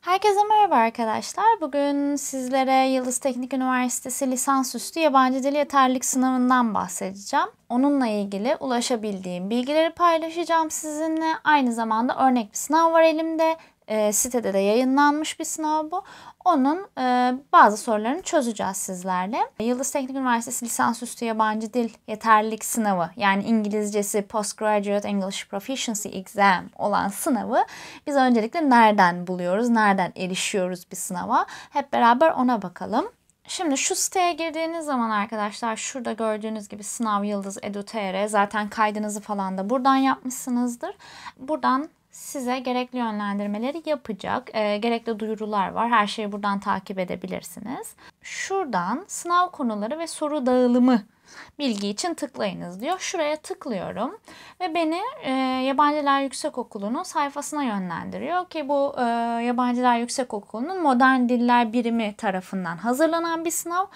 Herkese merhaba arkadaşlar. Bugün sizlere Yıldız Teknik Üniversitesi lisansüstü yabancı dil yeterlik sınavından bahsedeceğim. Onunla ilgili ulaşabildiğim bilgileri paylaşacağım sizinle. Aynı zamanda örnek bir sınav var elimde. E, sitede de yayınlanmış bir sınav bu. Onun e, bazı sorularını çözeceğiz sizlerle. Yıldız Teknik Üniversitesi Lisansüstü Yabancı Dil Yeterlilik Sınavı yani İngilizcesi Postgraduate English Proficiency Exam olan sınavı biz öncelikle nereden buluyoruz, nereden erişiyoruz bir sınava? Hep beraber ona bakalım. Şimdi şu siteye girdiğiniz zaman arkadaşlar şurada gördüğünüz gibi sınav yıldız edu.tr zaten kaydınızı falan da buradan yapmışsınızdır. Buradan size gerekli yönlendirmeleri yapacak. E, gerekli duyurular var. Her şeyi buradan takip edebilirsiniz. Şuradan sınav konuları ve soru dağılımı bilgi için tıklayınız diyor. Şuraya tıklıyorum ve beni e, Yabancılar Yüksekokulu'nun sayfasına yönlendiriyor ki bu e, Yabancılar Yüksekokulu'nun Modern Diller Birimi tarafından hazırlanan bir sınav.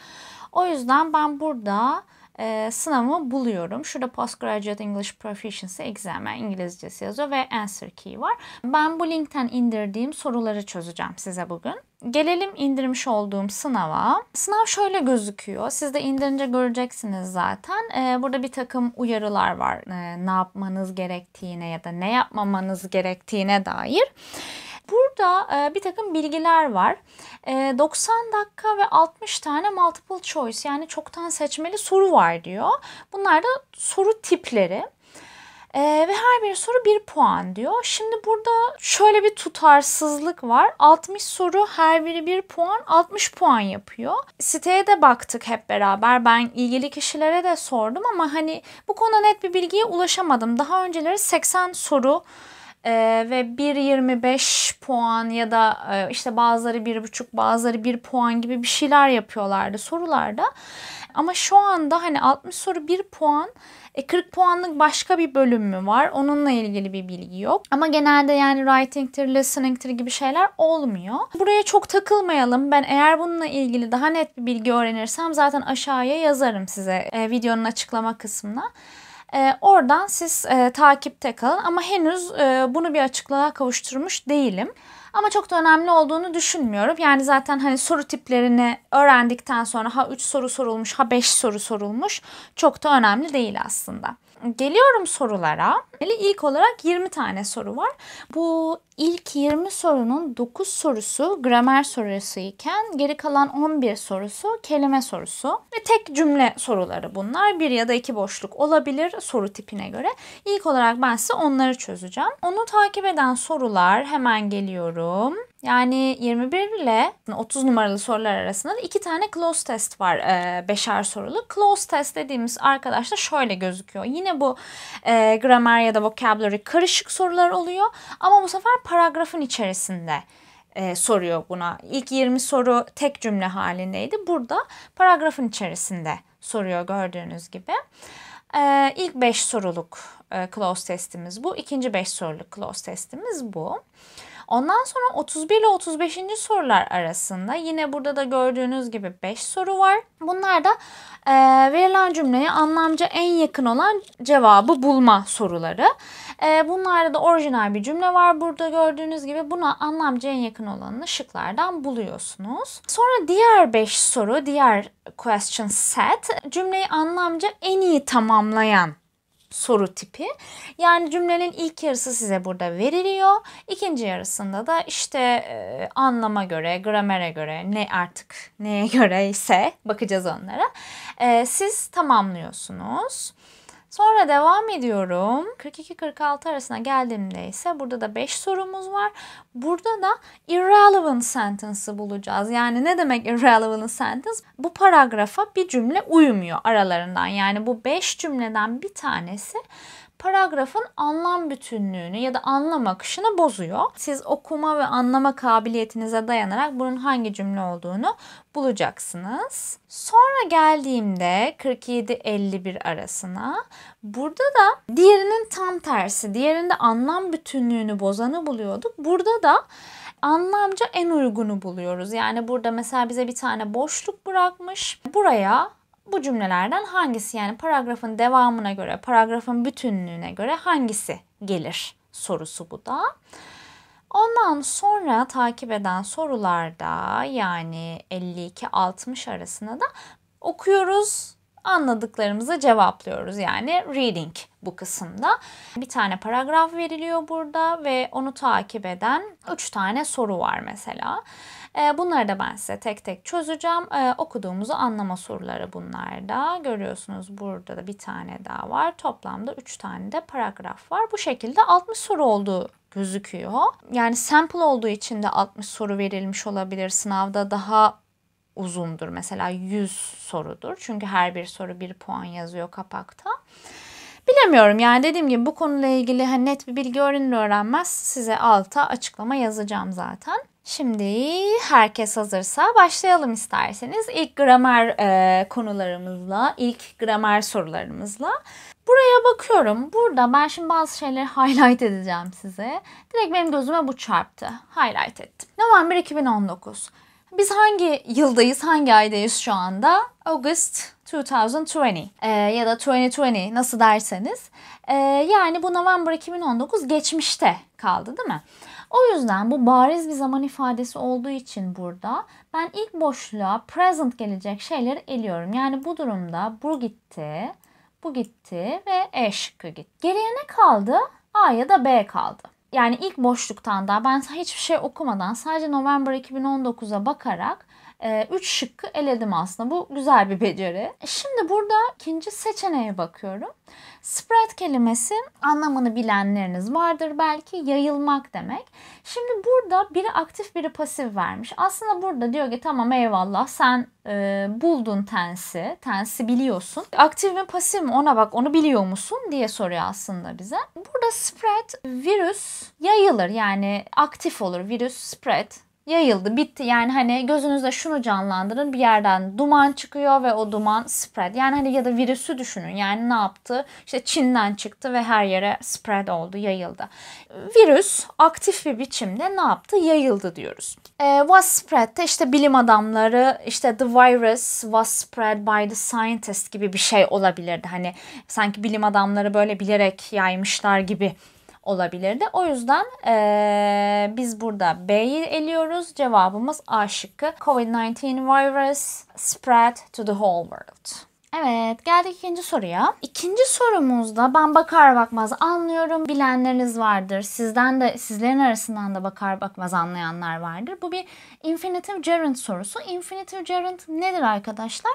O yüzden ben burada e, sınavımı buluyorum. Şurada Postgraduate English Proficiency Examen İngilizcesi yazıyor ve Answer Key var. Ben bu linkten indirdiğim soruları çözeceğim size bugün. Gelelim indirmiş olduğum sınava. Sınav şöyle gözüküyor. Siz de indirince göreceksiniz zaten. Ee, burada bir takım uyarılar var. Ee, ne yapmanız gerektiğine ya da ne yapmamanız gerektiğine dair. Burada e, bir takım bilgiler var. E, 90 dakika ve 60 tane multiple choice yani çoktan seçmeli soru var diyor. Bunlar da soru tipleri. ee, ve her bir soru bir puan diyor. Şimdi burada şöyle bir tutarsızlık var. 60 soru her biri bir puan 60 puan yapıyor. Siteye de baktık hep beraber. Ben ilgili kişilere de sordum ama hani bu konuda net bir bilgiye ulaşamadım. Daha önceleri 80 soru ee, ve 1.25 puan ya da e, işte bazıları 1.5 bazıları 1 puan gibi bir şeyler yapıyorlardı sorularda. Ama şu anda hani 60 soru 1 puan, e, 40 puanlık başka bir bölüm mü var? Onunla ilgili bir bilgi yok. Ama genelde yani writing'tir, listening'tir gibi şeyler olmuyor. Buraya çok takılmayalım. Ben eğer bununla ilgili daha net bir bilgi öğrenirsem zaten aşağıya yazarım size e, videonun açıklama kısmına. E, oradan siz e, takipte kalın ama henüz e, bunu bir açıklığa kavuşturmuş değilim. Ama çok da önemli olduğunu düşünmüyorum. Yani zaten hani soru tiplerini öğrendikten sonra ha 3 soru sorulmuş ha 5 soru sorulmuş çok da önemli değil aslında. Geliyorum sorulara. Yani ilk olarak 20 tane soru var. Bu ilk 20 sorunun 9 sorusu gramer sorusu iken geri kalan 11 sorusu kelime sorusu. Ve tek cümle soruları bunlar. Bir ya da iki boşluk olabilir soru tipine göre. İlk olarak ben size onları çözeceğim. Onu takip eden sorular hemen geliyorum. Yani 21 ile 30 numaralı sorular arasında iki tane close test var. E, beşer sorulu. Close test dediğimiz arkadaşlar şöyle gözüküyor. Yine bu e, gramer ya da vocabulary karışık sorular oluyor. Ama bu sefer paragrafın içerisinde e, soruyor buna. İlk 20 soru tek cümle halindeydi. Burada paragrafın içerisinde soruyor gördüğünüz gibi. Ee, ilk 5 soruluk e, close testimiz bu. İkinci 5 soruluk close testimiz bu. Ondan sonra 31 ile 35. sorular arasında yine burada da gördüğünüz gibi 5 soru var. Bunlar da e, verilen cümleye anlamca en yakın olan cevabı bulma soruları. E, bunlarda da orijinal bir cümle var burada gördüğünüz gibi. Buna anlamca en yakın olanını şıklardan buluyorsunuz. Sonra diğer 5 soru, diğer question set cümleyi anlamca en iyi tamamlayan soru tipi. Yani cümlenin ilk yarısı size burada veriliyor. İkinci yarısında da işte e, anlama göre, gramere göre, ne artık neye göre ise bakacağız onlara. E, siz tamamlıyorsunuz. Sonra devam ediyorum. 42-46 arasına geldiğimde ise burada da 5 sorumuz var. Burada da irrelevant sentence'ı bulacağız. Yani ne demek irrelevant sentence? Bu paragrafa bir cümle uymuyor aralarından. Yani bu 5 cümleden bir tanesi paragrafın anlam bütünlüğünü ya da anlam akışını bozuyor. Siz okuma ve anlama kabiliyetinize dayanarak bunun hangi cümle olduğunu bulacaksınız. Sonra geldiğimde 47-51 arasına burada da diğerinin tam tersi. Diğerinde anlam bütünlüğünü bozanı buluyorduk. Burada da anlamca en uygunu buluyoruz. Yani burada mesela bize bir tane boşluk bırakmış. Buraya bu cümlelerden hangisi yani paragrafın devamına göre, paragrafın bütünlüğüne göre hangisi gelir sorusu bu da. Ondan sonra takip eden sorularda yani 52-60 arasında da okuyoruz, anladıklarımızı cevaplıyoruz. Yani reading bu kısımda. Bir tane paragraf veriliyor burada ve onu takip eden 3 tane soru var mesela. Ee, bunları da ben size tek tek çözeceğim. Ee, okuduğumuzu anlama soruları bunlar da. Görüyorsunuz burada da bir tane daha var. Toplamda 3 tane de paragraf var. Bu şekilde 60 soru olduğu gözüküyor. Yani sample olduğu için de 60 soru verilmiş olabilir. Sınavda daha uzundur. Mesela 100 sorudur. Çünkü her bir soru bir puan yazıyor kapakta. Bilemiyorum yani dediğim gibi bu konuyla ilgili hani net bir bilgi öğrenir öğrenmez size alta açıklama yazacağım zaten. Şimdi herkes hazırsa başlayalım isterseniz. İlk gramer e, konularımızla, ilk gramer sorularımızla. Buraya bakıyorum. Burada ben şimdi bazı şeyleri highlight edeceğim size. Direkt benim gözüme bu çarptı. Highlight ettim. November 2019. Biz hangi yıldayız, hangi aydayız şu anda? August 2020 ee, ya da 2020 nasıl derseniz. Ee, yani bu November 2019 geçmişte kaldı değil mi? O yüzden bu bariz bir zaman ifadesi olduğu için burada ben ilk boşluğa present gelecek şeyleri eliyorum. Yani bu durumda bu gitti, bu gitti ve E şıkkı gitti. Geriye ne kaldı? A ya da B kaldı. Yani ilk boşluktan da ben hiçbir şey okumadan sadece November 2019'a bakarak e, üç şıkkı eledim aslında. Bu güzel bir beceri. Şimdi burada ikinci seçeneğe bakıyorum. Spread kelimesi anlamını bilenleriniz vardır belki. Yayılmak demek. Şimdi burada biri aktif biri pasif vermiş. Aslında burada diyor ki tamam eyvallah sen e, buldun tensi. Tensi biliyorsun. Aktif mi pasif mi ona bak onu biliyor musun diye soruyor aslında bize. Burada spread virüs yayılır yani aktif olur. Virüs spread yayıldı bitti yani hani gözünüzde şunu canlandırın bir yerden duman çıkıyor ve o duman spread yani hani ya da virüsü düşünün yani ne yaptı işte Çin'den çıktı ve her yere spread oldu yayıldı virüs aktif bir biçimde ne yaptı yayıldı diyoruz e, was spread'te işte bilim adamları işte the virus was spread by the scientist gibi bir şey olabilirdi hani sanki bilim adamları böyle bilerek yaymışlar gibi olabilirdi. O yüzden e, biz burada B'yi eliyoruz. Cevabımız A şıkkı. COVID-19 virus spread to the whole world. Evet geldik ikinci soruya. İkinci sorumuzda ben bakar bakmaz anlıyorum bilenleriniz vardır. Sizden de sizlerin arasından da bakar bakmaz anlayanlar vardır. Bu bir infinitive gerund sorusu. Infinitive gerund nedir arkadaşlar?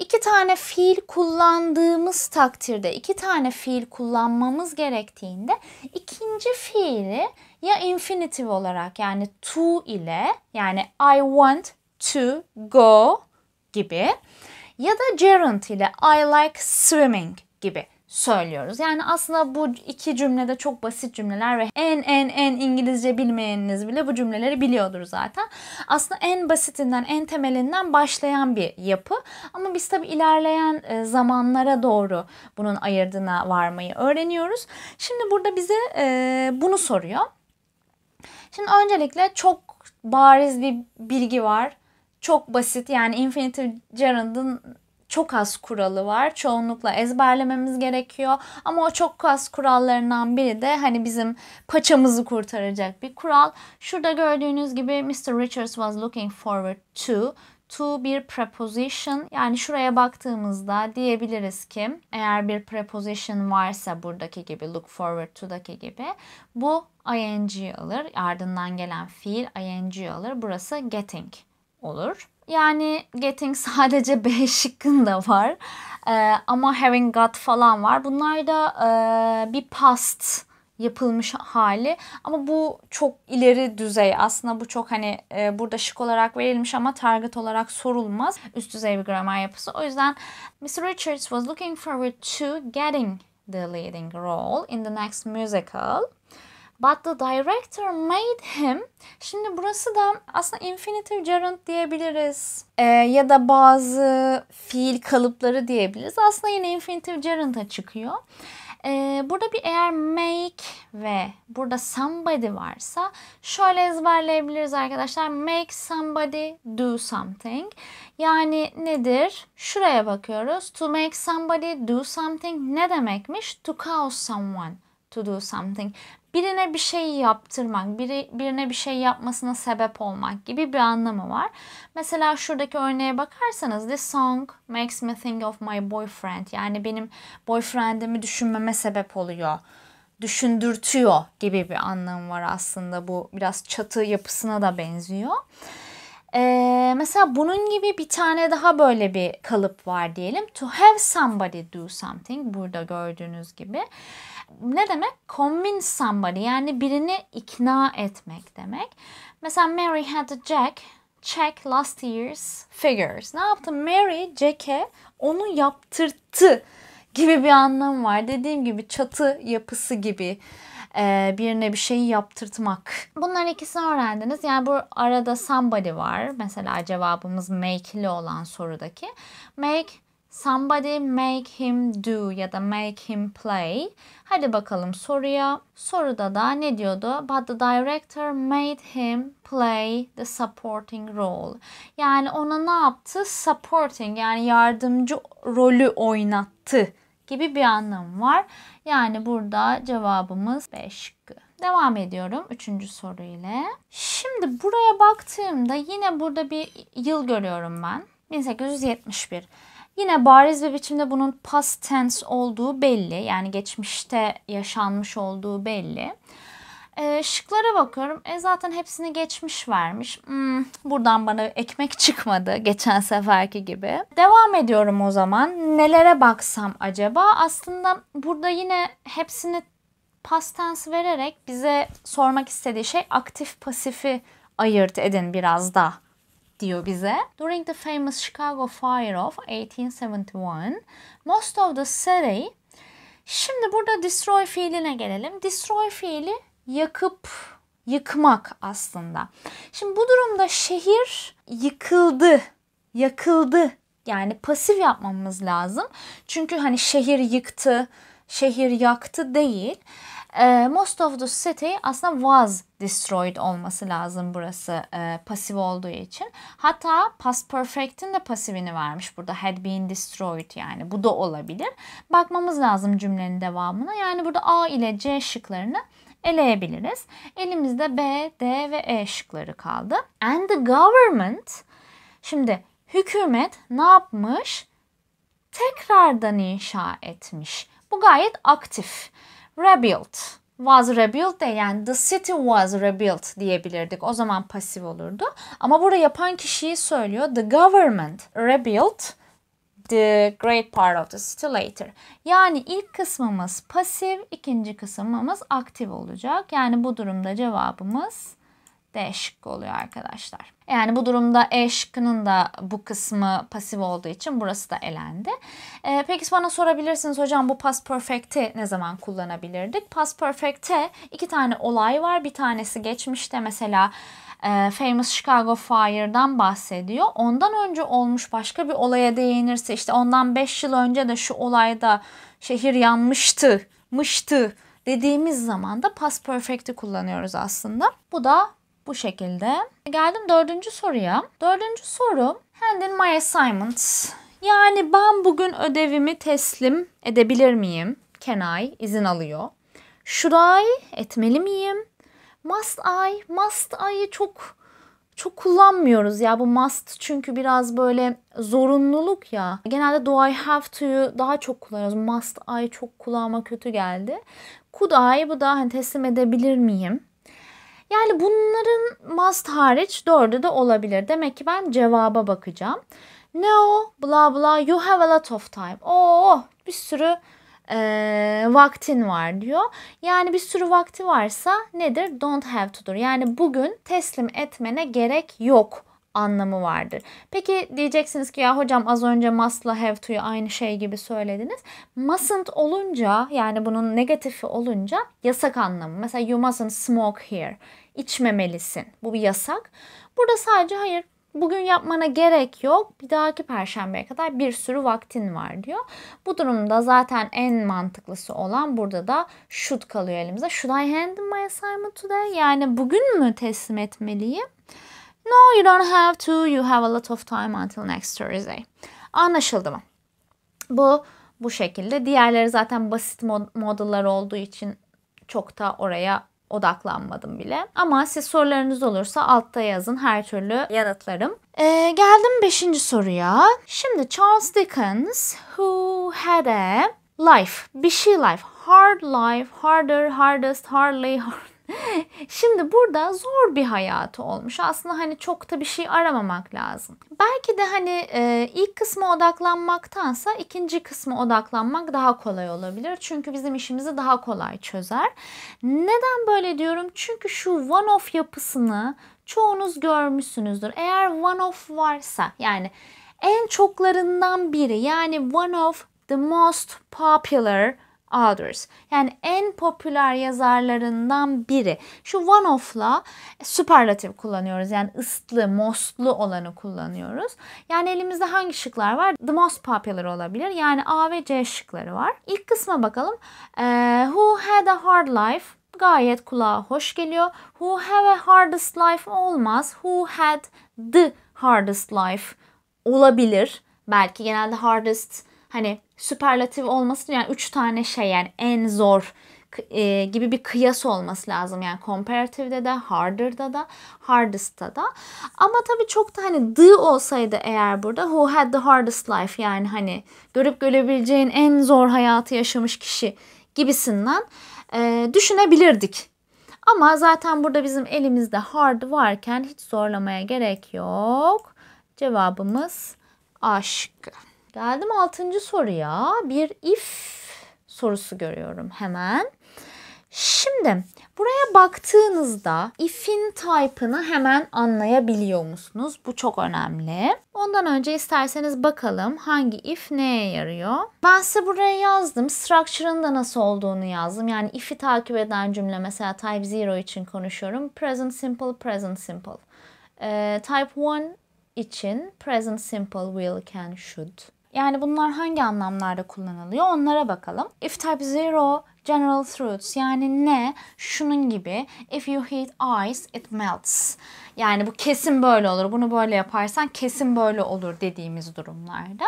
İki tane fiil kullandığımız takdirde iki tane fiil kullanmamız gerektiğinde ikinci fiili ya infinitive olarak yani to ile yani I want to go gibi ya da gerund ile I like swimming gibi söylüyoruz. Yani aslında bu iki cümlede çok basit cümleler ve en en en İngilizce bilmeyeniniz bile bu cümleleri biliyordur zaten. Aslında en basitinden, en temelinden başlayan bir yapı. Ama biz tabii ilerleyen e, zamanlara doğru bunun ayırdına varmayı öğreniyoruz. Şimdi burada bize e, bunu soruyor. Şimdi öncelikle çok bariz bir bilgi var çok basit yani infinitive gerundun çok az kuralı var. Çoğunlukla ezberlememiz gerekiyor. Ama o çok az kurallarından biri de hani bizim paçamızı kurtaracak bir kural. Şurada gördüğünüz gibi Mr. Richards was looking forward to to bir preposition yani şuraya baktığımızda diyebiliriz ki eğer bir preposition varsa buradaki gibi look forward to'daki gibi bu ing alır. Ardından gelen fiil ing alır. Burası getting olur. Yani getting sadece B şıkkında var. Ee, ama having got falan var. Bunlar da e, bir past yapılmış hali. Ama bu çok ileri düzey. Aslında bu çok hani e, burada şık olarak verilmiş ama target olarak sorulmaz. Üst düzey bir gramer yapısı. O yüzden Mr. Richards was looking forward to getting the leading role in the next musical. But the director made him. Şimdi burası da aslında infinitive gerund diyebiliriz. Ee, ya da bazı fiil kalıpları diyebiliriz. Aslında yine infinitive gerund'a çıkıyor. Ee, burada bir eğer make ve burada somebody varsa şöyle ezberleyebiliriz arkadaşlar. Make somebody do something. Yani nedir? Şuraya bakıyoruz. To make somebody do something ne demekmiş? To cause someone to do something birine bir şey yaptırmak, biri, birine bir şey yapmasına sebep olmak gibi bir anlamı var. Mesela şuradaki örneğe bakarsanız this song makes me think of my boyfriend. Yani benim boyfriendimi düşünmeme sebep oluyor düşündürtüyor gibi bir anlamı var aslında bu biraz çatı yapısına da benziyor. Ee, mesela bunun gibi bir tane daha böyle bir kalıp var diyelim. To have somebody do something burada gördüğünüz gibi. Ne demek? Convince somebody yani birini ikna etmek demek. Mesela Mary had a Jack check last year's figures. Ne yaptı? Mary Jack'e onu yaptırttı gibi bir anlam var. Dediğim gibi çatı yapısı gibi e, birine bir şeyi yaptırtmak. Bunların ikisini öğrendiniz. Yani bu arada somebody var. Mesela cevabımız make'li olan sorudaki. Make Somebody make him do ya da make him play. Hadi bakalım soruya. Soruda da ne diyordu? But the director made him play the supporting role. Yani ona ne yaptı? Supporting yani yardımcı rolü oynattı gibi bir anlam var. Yani burada cevabımız B şıkkı. Devam ediyorum üçüncü soru ile. Şimdi buraya baktığımda yine burada bir yıl görüyorum ben. 1871. Yine bariz bir biçimde bunun past tense olduğu belli. Yani geçmişte yaşanmış olduğu belli. E, şıklara bakıyorum. E zaten hepsini geçmiş vermiş. Hmm, buradan bana ekmek çıkmadı geçen seferki gibi. Devam ediyorum o zaman. Nelere baksam acaba? Aslında burada yine hepsini past tense vererek bize sormak istediği şey aktif pasifi ayırt edin biraz da diyor bize. During the famous Chicago fire of 1871, most of the city Şimdi burada destroy fiiline gelelim. Destroy fiili yakıp yıkmak aslında. Şimdi bu durumda şehir yıkıldı, yakıldı. Yani pasif yapmamız lazım. Çünkü hani şehir yıktı, şehir yaktı değil. Ee, most of the city aslında was destroyed olması lazım burası e, pasif olduğu için. Hatta past perfect'in de pasifini vermiş burada had been destroyed yani bu da olabilir. Bakmamız lazım cümlenin devamına. Yani burada A ile C şıklarını eleyebiliriz. Elimizde B, D ve E şıkları kaldı. And the government şimdi hükümet ne yapmış? Tekrardan inşa etmiş. Bu gayet aktif. Rebuilt was rebuilt de yani the city was rebuilt diyebilirdik. O zaman pasif olurdu. Ama burada yapan kişiyi söylüyor. The government rebuilt the great part of the city later. Yani ilk kısmımız pasif, ikinci kısmımız aktif olacak. Yani bu durumda cevabımız D şıkkı oluyor arkadaşlar. Yani bu durumda E şıkkının da bu kısmı pasif olduğu için burası da elendi. E, peki bana sorabilirsiniz hocam bu past perfect'i ne zaman kullanabilirdik? Past perfect'te iki tane olay var. Bir tanesi geçmişte mesela e, Famous Chicago Fire'dan bahsediyor. Ondan önce olmuş başka bir olaya değinirse işte ondan 5 yıl önce de şu olayda şehir yanmıştı, mıştı dediğimiz zaman da past perfect'i kullanıyoruz aslında. Bu da bu şekilde. E, geldim dördüncü soruya. Dördüncü soru hand in my assignment. Yani ben bugün ödevimi teslim edebilir miyim? Can I izin alıyor. Should I etmeli miyim? Must I, must I'yı çok çok kullanmıyoruz ya bu must çünkü biraz böyle zorunluluk ya. Genelde do I have to'yu daha çok kullanıyoruz. Must I çok kulağıma kötü geldi. Could I bu da hani teslim edebilir miyim? Yani bunların must hariç dördü de olabilir. Demek ki ben cevaba bakacağım. No, bla bla, you have a lot of time. Oo, bir sürü e, vaktin var diyor. Yani bir sürü vakti varsa nedir? Don't have to'dur. Yani bugün teslim etmene gerek yok anlamı vardır. Peki diyeceksiniz ki ya hocam az önce must'la have to'yu aynı şey gibi söylediniz. Mustn't olunca yani bunun negatifi olunca yasak anlamı. Mesela you mustn't smoke here. İçmemelisin. Bu bir yasak. Burada sadece hayır Bugün yapmana gerek yok. Bir dahaki perşembeye kadar bir sürü vaktin var diyor. Bu durumda zaten en mantıklısı olan burada da should kalıyor elimize. Should I hand in my assignment today? Yani bugün mü teslim etmeliyim? No, you don't have to. You have a lot of time until next Thursday. Anlaşıldı mı? Bu bu şekilde. Diğerleri zaten basit mod modellar olduğu için çok da oraya odaklanmadım bile. Ama siz sorularınız olursa altta yazın her türlü yanıtlarım. Ee, geldim 5. soruya. Şimdi Charles Dickens who had a life, bir şey life, hard life, harder, hardest, hardly, hard Şimdi burada zor bir hayatı olmuş. Aslında hani çok da bir şey aramamak lazım. Belki de hani e, ilk kısmı odaklanmaktansa ikinci kısmı odaklanmak daha kolay olabilir. Çünkü bizim işimizi daha kolay çözer. Neden böyle diyorum? Çünkü şu one-off yapısını çoğunuz görmüşsünüzdür. Eğer one-off varsa yani en çoklarından biri yani one of the most popular others. Yani en popüler yazarlarından biri. Şu one of'la süperlatif kullanıyoruz. Yani ıslı, mostlu olanı kullanıyoruz. Yani elimizde hangi şıklar var? The most popular olabilir. Yani A ve C şıkları var. İlk kısma bakalım. Ee, who had a hard life? Gayet kulağa hoş geliyor. Who have a hardest life olmaz. Who had the hardest life olabilir. Belki genelde hardest hani süperlatif olmasın yani üç tane şey yani en zor e, gibi bir kıyas olması lazım. Yani comparative'de de, harder'da da, hardest'ta da. Ama tabii çok da hani the olsaydı eğer burada who had the hardest life yani hani görüp görebileceğin en zor hayatı yaşamış kişi gibisinden e, düşünebilirdik. Ama zaten burada bizim elimizde hard varken hiç zorlamaya gerek yok. Cevabımız aşk. Geldim altıncı soruya. Bir if sorusu görüyorum hemen. Şimdi buraya baktığınızda if'in type'ını hemen anlayabiliyor musunuz? Bu çok önemli. Ondan önce isterseniz bakalım hangi if neye yarıyor? Ben size buraya yazdım. Structure'ın da nasıl olduğunu yazdım. Yani if'i takip eden cümle mesela type 0 için konuşuyorum. Present simple, present simple. Ee, type 1 için present simple will, can, should. Yani bunlar hangi anlamlarda kullanılıyor onlara bakalım. If type 0 general truths yani ne? Şunun gibi. If you heat ice it melts. Yani bu kesin böyle olur. Bunu böyle yaparsan kesin böyle olur dediğimiz durumlarda.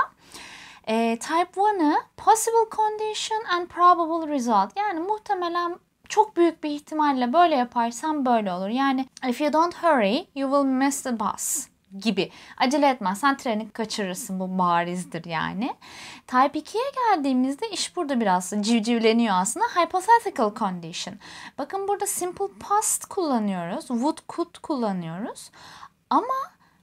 E, type 1'ı possible condition and probable result. Yani muhtemelen çok büyük bir ihtimalle böyle yaparsan böyle olur. Yani if you don't hurry you will miss the bus gibi. Acele etmezsen treni kaçırırsın bu barizdir yani. Type 2'ye geldiğimizde iş burada biraz civcivleniyor aslında. Hypothetical condition. Bakın burada simple past kullanıyoruz. Would could kullanıyoruz. Ama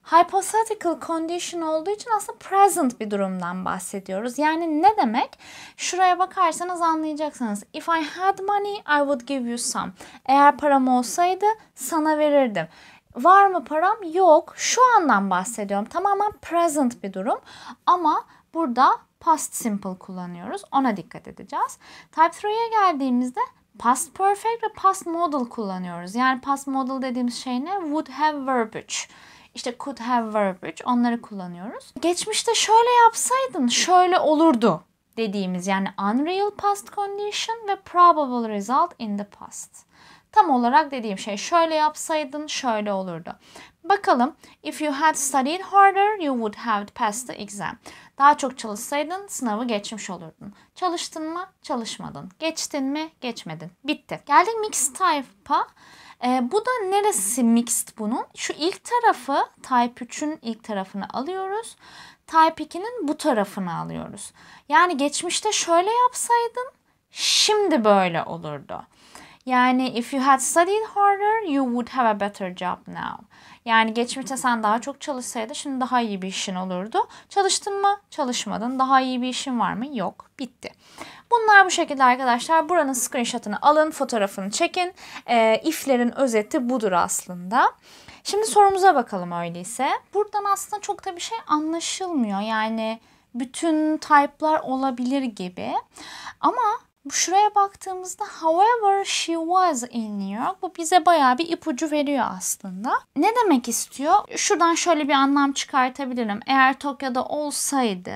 hypothetical condition olduğu için aslında present bir durumdan bahsediyoruz. Yani ne demek? Şuraya bakarsanız anlayacaksınız. If I had money I would give you some. Eğer param olsaydı sana verirdim. Var mı param? Yok. Şu andan bahsediyorum. Tamamen present bir durum. Ama burada past simple kullanıyoruz. Ona dikkat edeceğiz. Type 3'ye geldiğimizde past perfect ve past modal kullanıyoruz. Yani past modal dediğimiz şey ne? Would have verb İşte could have verb onları kullanıyoruz. Geçmişte şöyle yapsaydın şöyle olurdu dediğimiz yani unreal past condition ve probable result in the past. Tam olarak dediğim şey şöyle yapsaydın şöyle olurdu. Bakalım if you had studied harder you would have passed the exam. Daha çok çalışsaydın sınavı geçmiş olurdun. Çalıştın mı? Çalışmadın. Geçtin mi? Geçmedin. Bitti. Geldik mixed type'a. E, bu da neresi mixed bunun? Şu ilk tarafı type 3'ün ilk tarafını alıyoruz. Type 2'nin bu tarafını alıyoruz. Yani geçmişte şöyle yapsaydın şimdi böyle olurdu. Yani if you had studied harder you would have a better job now. Yani geçmişte sen daha çok çalışsaydı şimdi daha iyi bir işin olurdu. Çalıştın mı? Çalışmadın. Daha iyi bir işin var mı? Yok. Bitti. Bunlar bu şekilde arkadaşlar. Buranın screenshot'ını alın, fotoğrafını çekin. E, if'lerin özeti budur aslında. Şimdi sorumuza bakalım öyleyse. Buradan aslında çok da bir şey anlaşılmıyor. Yani bütün type'lar olabilir gibi. Ama şuraya baktığımızda however she was in New York bu bize bayağı bir ipucu veriyor aslında. Ne demek istiyor? Şuradan şöyle bir anlam çıkartabilirim. Eğer Tokyo'da olsaydı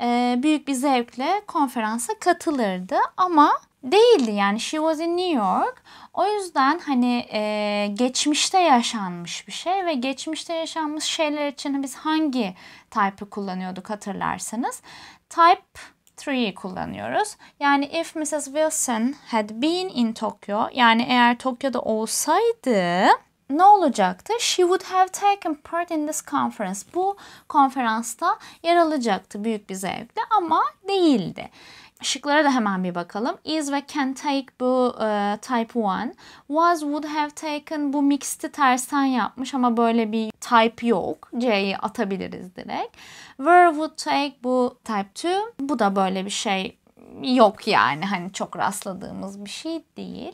e, büyük bir zevkle konferansa katılırdı ama değildi yani she was in New York. O yüzden hani e, geçmişte yaşanmış bir şey ve geçmişte yaşanmış şeyler için biz hangi type'ı kullanıyorduk hatırlarsanız. Type 3 kullanıyoruz. Yani if Mrs. Wilson had been in Tokyo yani eğer Tokyo'da olsaydı ne olacaktı? She would have taken part in this conference. Bu konferansta yer alacaktı büyük bir zevkle ama değildi. Şıklara da hemen bir bakalım. Is ve can take bu e, type 1. Was would have taken bu mixed'i tersten yapmış ama böyle bir type yok. C'yi atabiliriz direkt. Were would take bu type 2. Bu da böyle bir şey yok yani hani çok rastladığımız bir şey değil.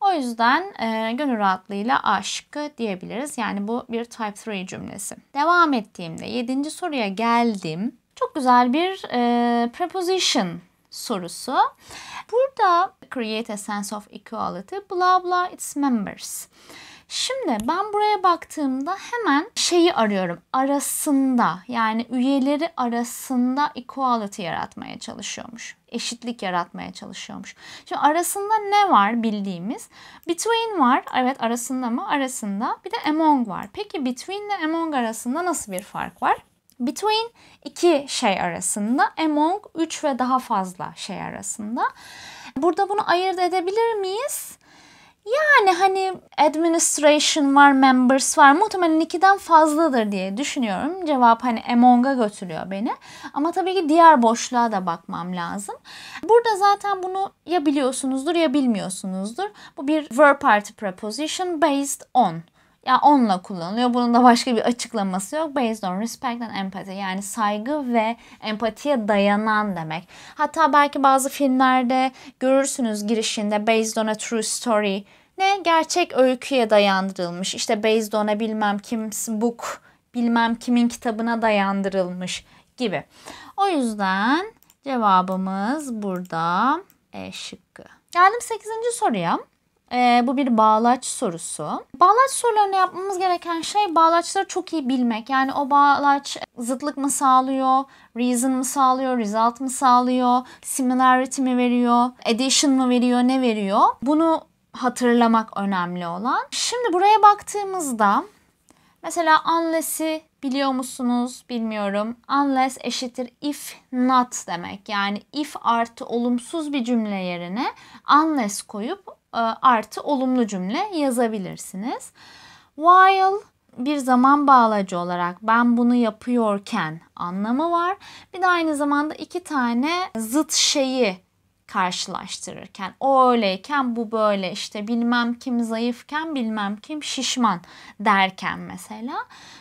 O yüzden e, gönül rahatlığıyla A şıkkı diyebiliriz. Yani bu bir type 3 cümlesi. Devam ettiğimde 7. soruya geldim. Çok güzel bir e, preposition sorusu. Burada create a sense of equality blah blah its members. Şimdi ben buraya baktığımda hemen şeyi arıyorum. Arasında yani üyeleri arasında equality yaratmaya çalışıyormuş. Eşitlik yaratmaya çalışıyormuş. Şimdi arasında ne var bildiğimiz? Between var. Evet arasında mı? Arasında. Bir de among var. Peki between ile among arasında nasıl bir fark var? Between iki şey arasında. Among üç ve daha fazla şey arasında. Burada bunu ayırt edebilir miyiz? Yani hani administration var, members var. Muhtemelen ikiden fazladır diye düşünüyorum. Cevap hani among'a götürüyor beni. Ama tabii ki diğer boşluğa da bakmam lazım. Burada zaten bunu ya biliyorsunuzdur ya bilmiyorsunuzdur. Bu bir verb artı preposition based on ya onunla kullanılıyor. Bunun da başka bir açıklaması yok. Based on respect and empathy. Yani saygı ve empatiye dayanan demek. Hatta belki bazı filmlerde görürsünüz girişinde based on a true story ne gerçek öyküye dayandırılmış. İşte based on'a bilmem kim book bilmem kimin kitabına dayandırılmış gibi. O yüzden cevabımız burada E şıkkı. Geldim 8. soruya. Ee, bu bir bağlaç sorusu. Bağlaç sorularını yapmamız gereken şey bağlaçları çok iyi bilmek. Yani o bağlaç zıtlık mı sağlıyor, reason mı sağlıyor, result mı sağlıyor, similarity mi veriyor, addition mı veriyor, ne veriyor? Bunu hatırlamak önemli olan. Şimdi buraya baktığımızda mesela unless'i biliyor musunuz bilmiyorum. Unless eşittir if not demek. Yani if artı olumsuz bir cümle yerine unless koyup e, artı olumlu cümle yazabilirsiniz. While bir zaman bağlacı olarak ben bunu yapıyorken anlamı var. Bir de aynı zamanda iki tane zıt şeyi karşılaştırırken o öyleyken bu böyle işte bilmem kim zayıfken bilmem kim şişman derken mesela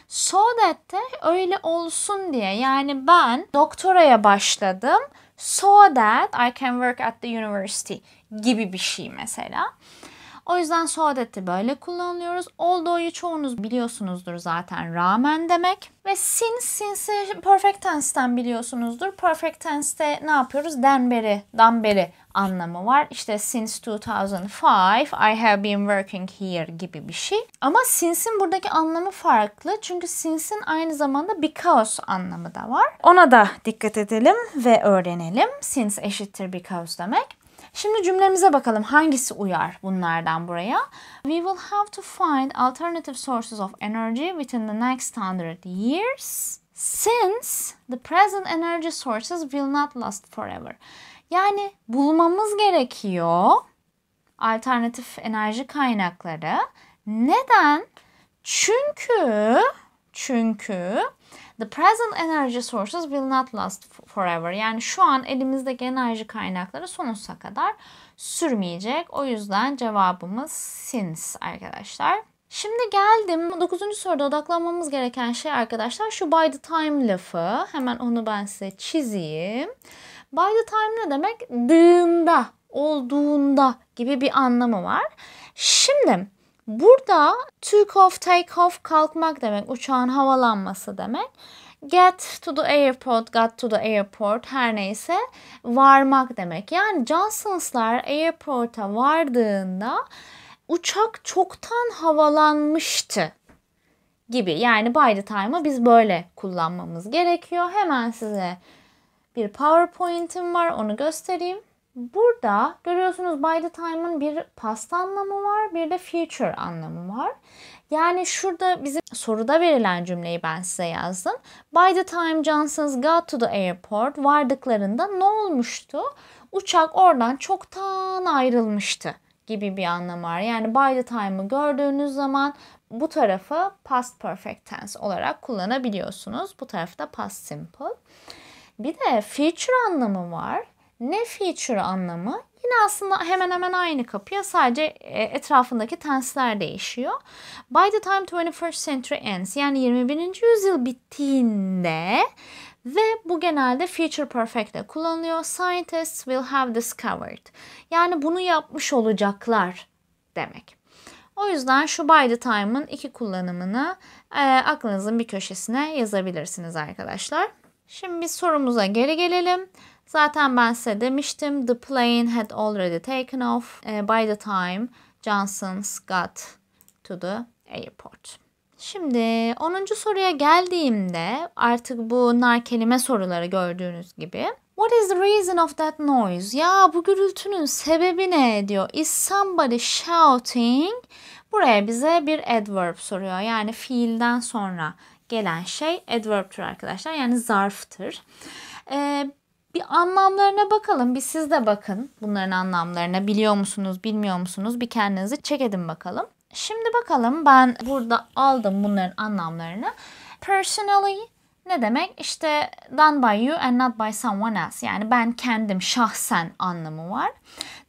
so that de öyle olsun diye yani ben doktoraya başladım so that I can work at the university gibi bir şey mesela. O yüzden so that'i böyle kullanıyoruz. Although'yu çoğunuz biliyorsunuzdur zaten rağmen demek. Ve since, since perfect tense'ten biliyorsunuzdur. Perfect tense'te ne yapıyoruz? Den beri, dan beri anlamı var. İşte since 2005 I have been working here gibi bir şey. Ama since'in buradaki anlamı farklı. Çünkü since'in aynı zamanda because anlamı da var. Ona da dikkat edelim ve öğrenelim. Since eşittir because demek. Şimdi cümlemize bakalım hangisi uyar bunlardan buraya. We will have to find alternative sources of energy within the next hundred years since the present energy sources will not last forever. Yani bulmamız gerekiyor alternatif enerji kaynakları. Neden? Çünkü çünkü the present energy sources will not last forever. Yani şu an elimizdeki enerji kaynakları sonsuza kadar sürmeyecek. O yüzden cevabımız since arkadaşlar. Şimdi geldim 9. soruda odaklanmamız gereken şey arkadaşlar şu by the time lafı. Hemen onu ben size çizeyim. By the time ne demek? Dığında, olduğunda gibi bir anlamı var. Şimdi burada took off, take off kalkmak demek. Uçağın havalanması demek. Get to the airport, got to the airport her neyse varmak demek. Yani Johnson'slar airport'a vardığında uçak çoktan havalanmıştı gibi. Yani by the time'ı biz böyle kullanmamız gerekiyor. Hemen size bir PowerPoint'im var onu göstereyim. Burada görüyorsunuz by the time'ın bir past anlamı var, bir de future anlamı var. Yani şurada bizim soruda verilen cümleyi ben size yazdım. By the time Johnson's got to the airport vardıklarında ne olmuştu? Uçak oradan çoktan ayrılmıştı gibi bir anlam var. Yani by the time'ı gördüğünüz zaman bu tarafı past perfect tense olarak kullanabiliyorsunuz. Bu tarafı da past simple. Bir de feature anlamı var. Ne feature anlamı? Yine aslında hemen hemen aynı kapıya sadece e, etrafındaki tensler değişiyor. By the time 21st century ends yani 21. yüzyıl bittiğinde ve bu genelde future perfect'te kullanılıyor. Scientists will have discovered. Yani bunu yapmış olacaklar demek. O yüzden şu by the time'ın iki kullanımını e, aklınızın bir köşesine yazabilirsiniz arkadaşlar. Şimdi biz sorumuza geri gelelim. Zaten ben size demiştim the plane had already taken off e, by the time Johnson's got to the airport. Şimdi 10. soruya geldiğimde artık bu nar kelime soruları gördüğünüz gibi. What is the reason of that noise? Ya bu gürültünün sebebi ne diyor. Is somebody shouting? Buraya bize bir adverb soruyor. Yani fiilden sonra gelen şey adverb'tür arkadaşlar. Yani zarftır. Ee, bir anlamlarına bakalım. Bir siz de bakın bunların anlamlarına. Biliyor musunuz, bilmiyor musunuz? Bir kendinizi çek edin bakalım. Şimdi bakalım ben burada aldım bunların anlamlarını. Personally ne demek? İşte done by you and not by someone else. Yani ben kendim şahsen anlamı var.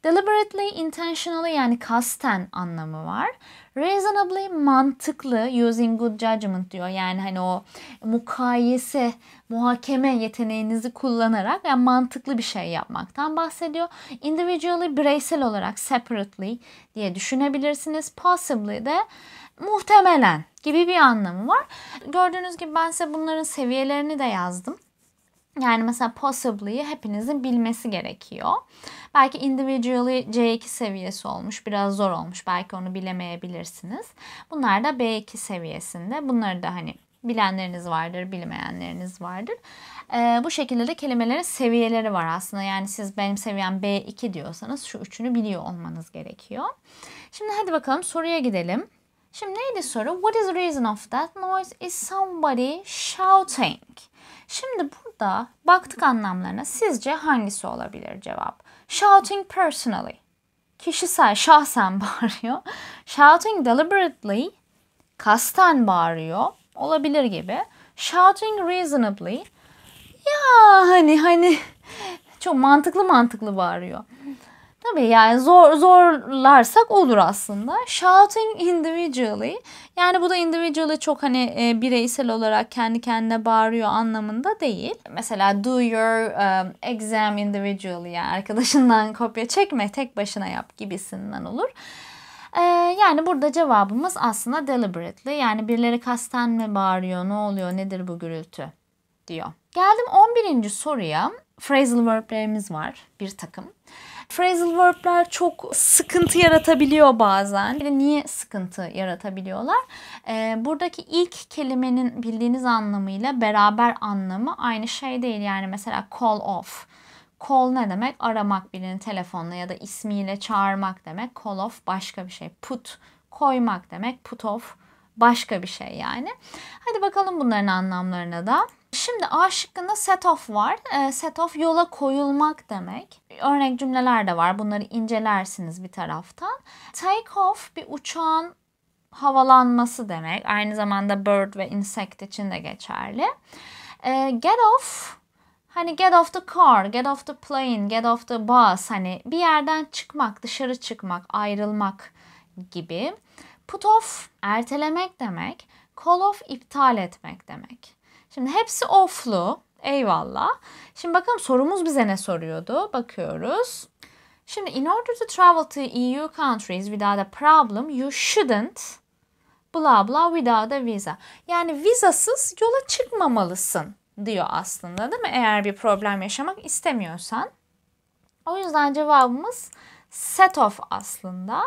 Deliberately, intentionally yani kasten anlamı var. Reasonably mantıklı using good judgment diyor. Yani hani o mukayese, muhakeme yeteneğinizi kullanarak yani mantıklı bir şey yapmaktan bahsediyor. Individually, bireysel olarak separately diye düşünebilirsiniz. Possibly de muhtemelen gibi bir anlamı var. Gördüğünüz gibi ben size bunların seviyelerini de yazdım. Yani mesela possibly'yi hepinizin bilmesi gerekiyor. Belki individually C2 seviyesi olmuş. Biraz zor olmuş. Belki onu bilemeyebilirsiniz. Bunlar da B2 seviyesinde. Bunları da hani bilenleriniz vardır, bilmeyenleriniz vardır. Ee, bu şekilde de kelimelerin seviyeleri var aslında. Yani siz benim seviyem B2 diyorsanız şu üçünü biliyor olmanız gerekiyor. Şimdi hadi bakalım soruya gidelim. Şimdi neydi soru? What is the reason of that noise is somebody shouting. Şimdi burada baktık anlamlarına sizce hangisi olabilir cevap? Shouting personally. Kişisel, şahsen bağırıyor. Shouting deliberately. Kasten bağırıyor. Olabilir gibi. Shouting reasonably. Ya hani hani çok mantıklı mantıklı bağırıyor. Tabii yani zor zorlarsak olur aslında. Shouting individually. Yani bu da individually çok hani e, bireysel olarak kendi kendine bağırıyor anlamında değil. Mesela do your um, exam individually yani arkadaşından kopya çekme tek başına yap gibisinden olur. E, yani burada cevabımız aslında deliberately. Yani birileri kasten mi bağırıyor, ne oluyor, nedir bu gürültü diyor. Geldim 11. soruya. Phrasal verb'lerimiz var bir takım. Phrasal verb'ler çok sıkıntı yaratabiliyor bazen. Ve niye sıkıntı yaratabiliyorlar? Ee, buradaki ilk kelimenin bildiğiniz anlamıyla beraber anlamı aynı şey değil. Yani mesela call off. Call ne demek? Aramak birini telefonla ya da ismiyle çağırmak demek. Call off başka bir şey. Put koymak demek. Put off başka bir şey yani. Hadi bakalım bunların anlamlarına da. Şimdi A şıkkında set off var. Ee, set off yola koyulmak demek. Örnek cümleler de var. Bunları incelersiniz bir taraftan. Take off bir uçağın havalanması demek. Aynı zamanda bird ve insect için de geçerli. Ee, get off hani get off the car, get off the plane, get off the bus hani bir yerden çıkmak, dışarı çıkmak, ayrılmak gibi. Put off ertelemek demek. Call off iptal etmek demek. Şimdi hepsi off'lu. Eyvallah. Şimdi bakalım sorumuz bize ne soruyordu? Bakıyoruz. Şimdi in order to travel to EU countries without a problem you shouldn't bla bla without a visa. Yani vizasız yola çıkmamalısın diyor aslında değil mi? Eğer bir problem yaşamak istemiyorsan. O yüzden cevabımız set off aslında.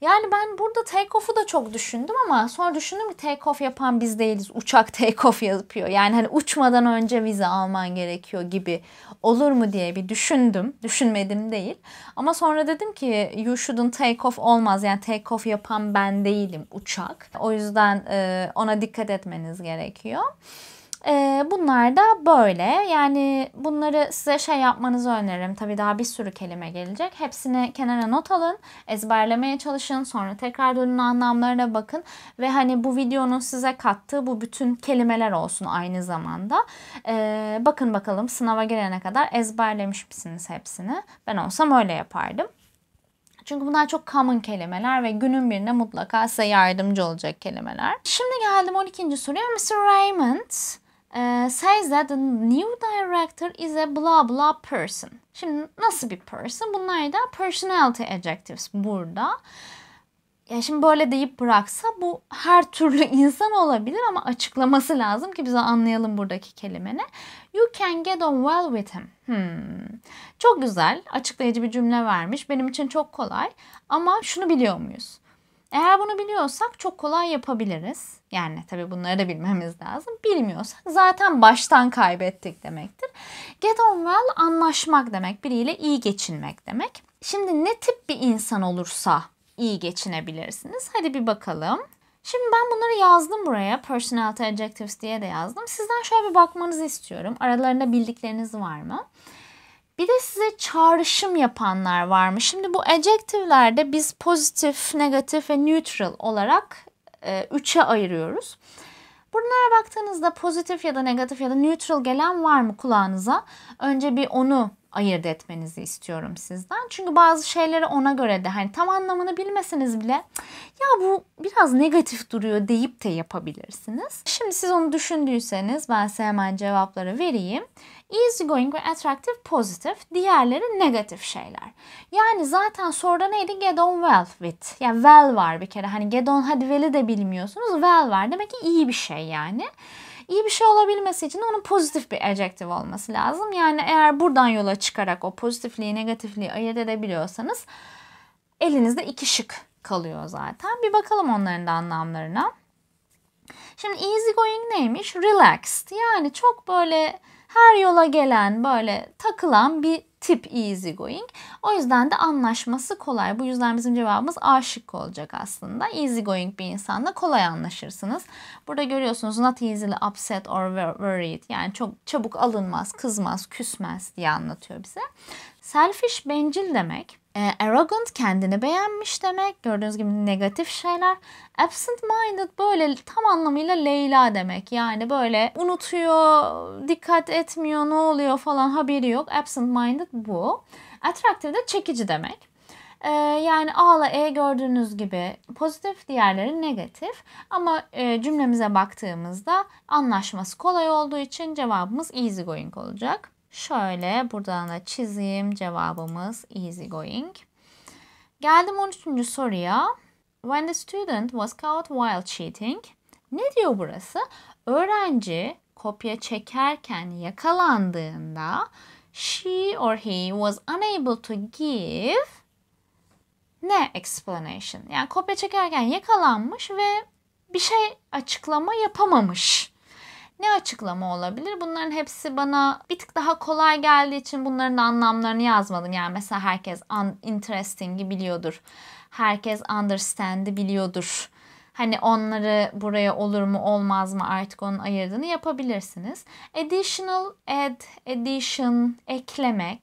Yani ben burada take off'u da çok düşündüm ama sonra düşündüm ki take off yapan biz değiliz. Uçak take off yapıyor. Yani hani uçmadan önce vize alman gerekiyor gibi olur mu diye bir düşündüm. Düşünmedim değil. Ama sonra dedim ki you shouldn't take off olmaz. Yani take off yapan ben değilim uçak. O yüzden ona dikkat etmeniz gerekiyor. E, bunlar da böyle. Yani bunları size şey yapmanızı öneririm. Tabii daha bir sürü kelime gelecek. Hepsini kenara not alın. Ezberlemeye çalışın. Sonra tekrar dönün anlamlarına bakın. Ve hani bu videonun size kattığı bu bütün kelimeler olsun aynı zamanda. E, bakın bakalım sınava girene kadar ezberlemiş misiniz hepsini? Ben olsam öyle yapardım. Çünkü bunlar çok common kelimeler ve günün birine mutlaka size yardımcı olacak kelimeler. Şimdi geldim 12. soruya. Mr. Raymond says that the new director is a blah blah person. Şimdi nasıl bir person? Bunlar da personality adjectives burada. Ya şimdi böyle deyip bıraksa bu her türlü insan olabilir ama açıklaması lazım ki bize anlayalım buradaki kelimeni. You can get on well with him. Hmm. Çok güzel, açıklayıcı bir cümle vermiş. Benim için çok kolay. Ama şunu biliyor muyuz? Eğer bunu biliyorsak çok kolay yapabiliriz. Yani tabi bunları da bilmemiz lazım. Bilmiyorsak zaten baştan kaybettik demektir. Get on well anlaşmak demek. Biriyle iyi geçinmek demek. Şimdi ne tip bir insan olursa iyi geçinebilirsiniz? Hadi bir bakalım. Şimdi ben bunları yazdım buraya. Personality adjectives diye de yazdım. Sizden şöyle bir bakmanızı istiyorum. Aralarında bildikleriniz var mı? Bir de size çağrışım yapanlar var mı? Şimdi bu adjectivelerde biz pozitif, negatif ve neutral olarak e, üçe ayırıyoruz. Bunlara baktığınızda pozitif ya da negatif ya da neutral gelen var mı kulağınıza? Önce bir onu ayırt etmenizi istiyorum sizden. Çünkü bazı şeyleri ona göre de hani tam anlamını bilmeseniz bile ya bu biraz negatif duruyor deyip de yapabilirsiniz. Şimdi siz onu düşündüyseniz ben size hemen cevapları vereyim. Easy going ve attractive positive. diğerleri negatif şeyler. Yani zaten soruda neydi? Get on well with. Yani well var bir kere. Hani get on hadi well'i de bilmiyorsunuz. Well var. Demek ki iyi bir şey yani iyi bir şey olabilmesi için onun pozitif bir adjective olması lazım. Yani eğer buradan yola çıkarak o pozitifliği negatifliği ayırt edebiliyorsanız elinizde iki şık kalıyor zaten. Bir bakalım onların da anlamlarına. Şimdi easy going neymiş? Relaxed. Yani çok böyle her yola gelen, böyle takılan bir tip easy going, O yüzden de anlaşması kolay. Bu yüzden bizim cevabımız A şıkkı olacak aslında. Easy going bir insanla kolay anlaşırsınız. Burada görüyorsunuz not easily upset or worried. Yani çok çabuk alınmaz, kızmaz, küsmez diye anlatıyor bize. Selfish bencil demek. E, arrogant kendini beğenmiş demek. Gördüğünüz gibi negatif şeyler. Absent minded böyle tam anlamıyla Leyla demek. Yani böyle unutuyor, dikkat etmiyor, ne oluyor falan haberi yok. Absent minded bu. Attractive de çekici demek. E, yani A ile E gördüğünüz gibi pozitif, diğerleri negatif. Ama e, cümlemize baktığımızda anlaşması kolay olduğu için cevabımız easygoing olacak. Şöyle buradan da çizeyim. Cevabımız easy going. Geldim 13. soruya. When the student was caught while cheating. Ne diyor burası? Öğrenci kopya çekerken yakalandığında she or he was unable to give ne explanation? Yani kopya çekerken yakalanmış ve bir şey açıklama yapamamış. Ne açıklama olabilir? Bunların hepsi bana bir tık daha kolay geldiği için bunların anlamlarını yazmadım. Yani mesela herkes un- interesting'i biliyordur. Herkes understand'i biliyordur. Hani onları buraya olur mu olmaz mı artık onun ayırdığını yapabilirsiniz. Additional, add, addition, eklemek.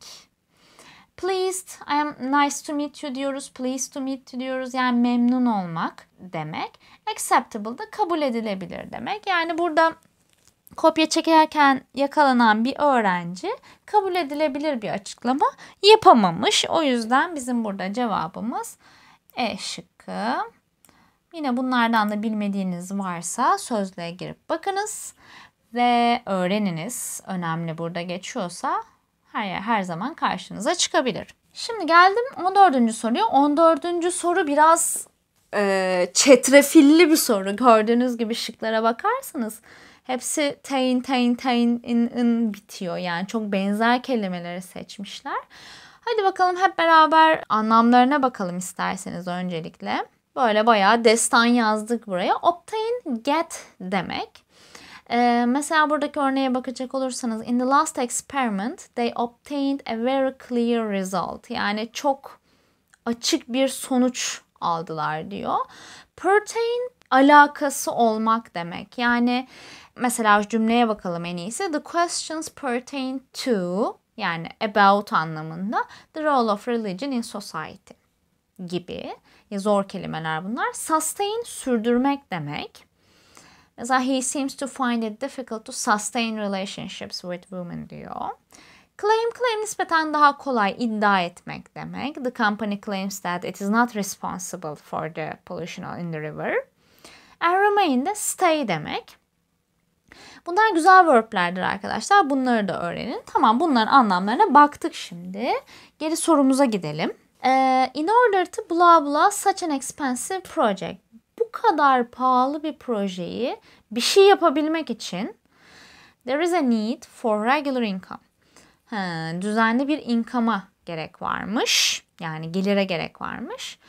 Pleased, I am nice to meet you diyoruz. Pleased to meet you diyoruz. Yani memnun olmak demek. Acceptable da kabul edilebilir demek. Yani burada kopya çekerken yakalanan bir öğrenci kabul edilebilir bir açıklama yapamamış. O yüzden bizim burada cevabımız E şıkkı. Yine bunlardan da bilmediğiniz varsa sözlüğe girip bakınız ve öğreniniz. Önemli burada geçiyorsa her yer her zaman karşınıza çıkabilir. Şimdi geldim 14. soruya. 14. soru biraz e, çetrefilli bir soru. Gördüğünüz gibi şıklara bakarsanız Hepsi teyin teyin teyin in in bitiyor. Yani çok benzer kelimeleri seçmişler. Hadi bakalım hep beraber anlamlarına bakalım isterseniz öncelikle. Böyle bayağı destan yazdık buraya. Obtain get demek. Ee, mesela buradaki örneğe bakacak olursanız in the last experiment they obtained a very clear result. Yani çok açık bir sonuç aldılar diyor. Pertain alakası olmak demek. Yani mesela şu cümleye bakalım en iyisi. The questions pertain to yani about anlamında the role of religion in society gibi ya zor kelimeler bunlar. Sustain sürdürmek demek. Mesela he seems to find it difficult to sustain relationships with women diyor. Claim, claim nispeten daha kolay iddia etmek demek. The company claims that it is not responsible for the pollution in the river. And remain de stay demek. Bunlar güzel verb'lerdir arkadaşlar. Bunları da öğrenin. Tamam bunların anlamlarına baktık şimdi. Geri sorumuza gidelim. Ee, in order to blah blah such an expensive project. Bu kadar pahalı bir projeyi bir şey yapabilmek için there is a need for regular income. Ha, düzenli bir income'a gerek varmış. Yani gelire gerek varmış.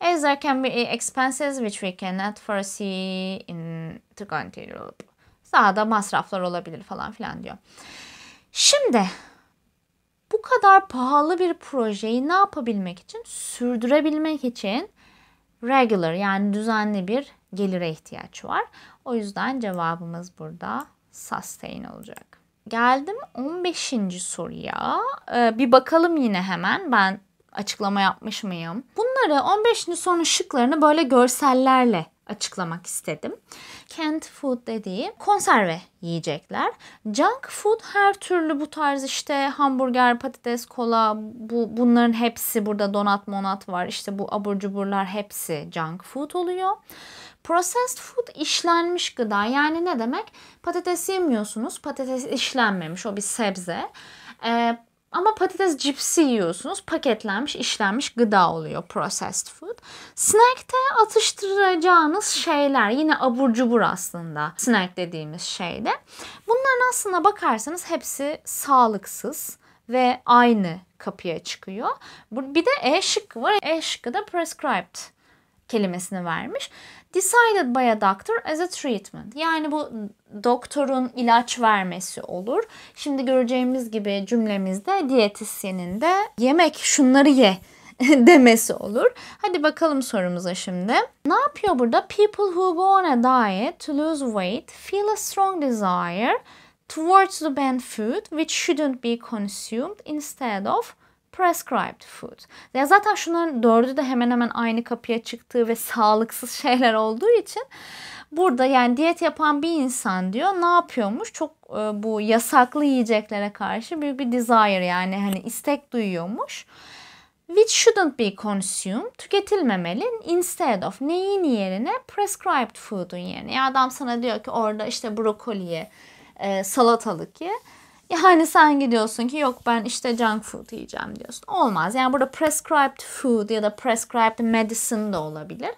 As there can be expenses which we cannot foresee in to continue daha da masraflar olabilir falan filan diyor. Şimdi bu kadar pahalı bir projeyi ne yapabilmek için? Sürdürebilmek için regular yani düzenli bir gelire ihtiyaç var. O yüzden cevabımız burada sustain olacak. Geldim 15. soruya. Ee, bir bakalım yine hemen ben açıklama yapmış mıyım? Bunları 15. sorunun şıklarını böyle görsellerle açıklamak istedim. Canned food dediği konserve yiyecekler. Junk food her türlü bu tarz işte hamburger, patates, kola bu bunların hepsi burada donat monat var. İşte bu abur cuburlar hepsi junk food oluyor. Processed food işlenmiş gıda. Yani ne demek? Patates yemiyorsunuz. Patates işlenmemiş. O bir sebze. Ee, ama patates cipsi yiyorsunuz. Paketlenmiş, işlenmiş gıda oluyor. Processed food. Snack'te atıştıracağınız şeyler yine abur cubur aslında. Snack dediğimiz şeyde. Bunların aslında bakarsanız hepsi sağlıksız ve aynı kapıya çıkıyor. Bir de E şıkkı var. E şıkkı da prescribed kelimesini vermiş. Decided by a doctor as a treatment. Yani bu doktorun ilaç vermesi olur. Şimdi göreceğimiz gibi cümlemizde diyetisyenin de yemek şunları ye demesi olur. Hadi bakalım sorumuza şimdi. Ne yapıyor burada? People who go on a diet to lose weight feel a strong desire towards the banned food which shouldn't be consumed instead of prescribed food. Ya zaten şunların dördü de hemen hemen aynı kapıya çıktığı ve sağlıksız şeyler olduğu için burada yani diyet yapan bir insan diyor ne yapıyormuş? Çok e, bu yasaklı yiyeceklere karşı büyük bir desire yani hani istek duyuyormuş. Which shouldn't be consumed, tüketilmemeli. Instead of neyin yerine? Prescribed food'un yerine. Ya adam sana diyor ki orada işte brokoliye, e, salatalık ye yani sen gidiyorsun ki yok ben işte junk food yiyeceğim diyorsun. Olmaz. Yani burada prescribed food ya da prescribed medicine de olabilir.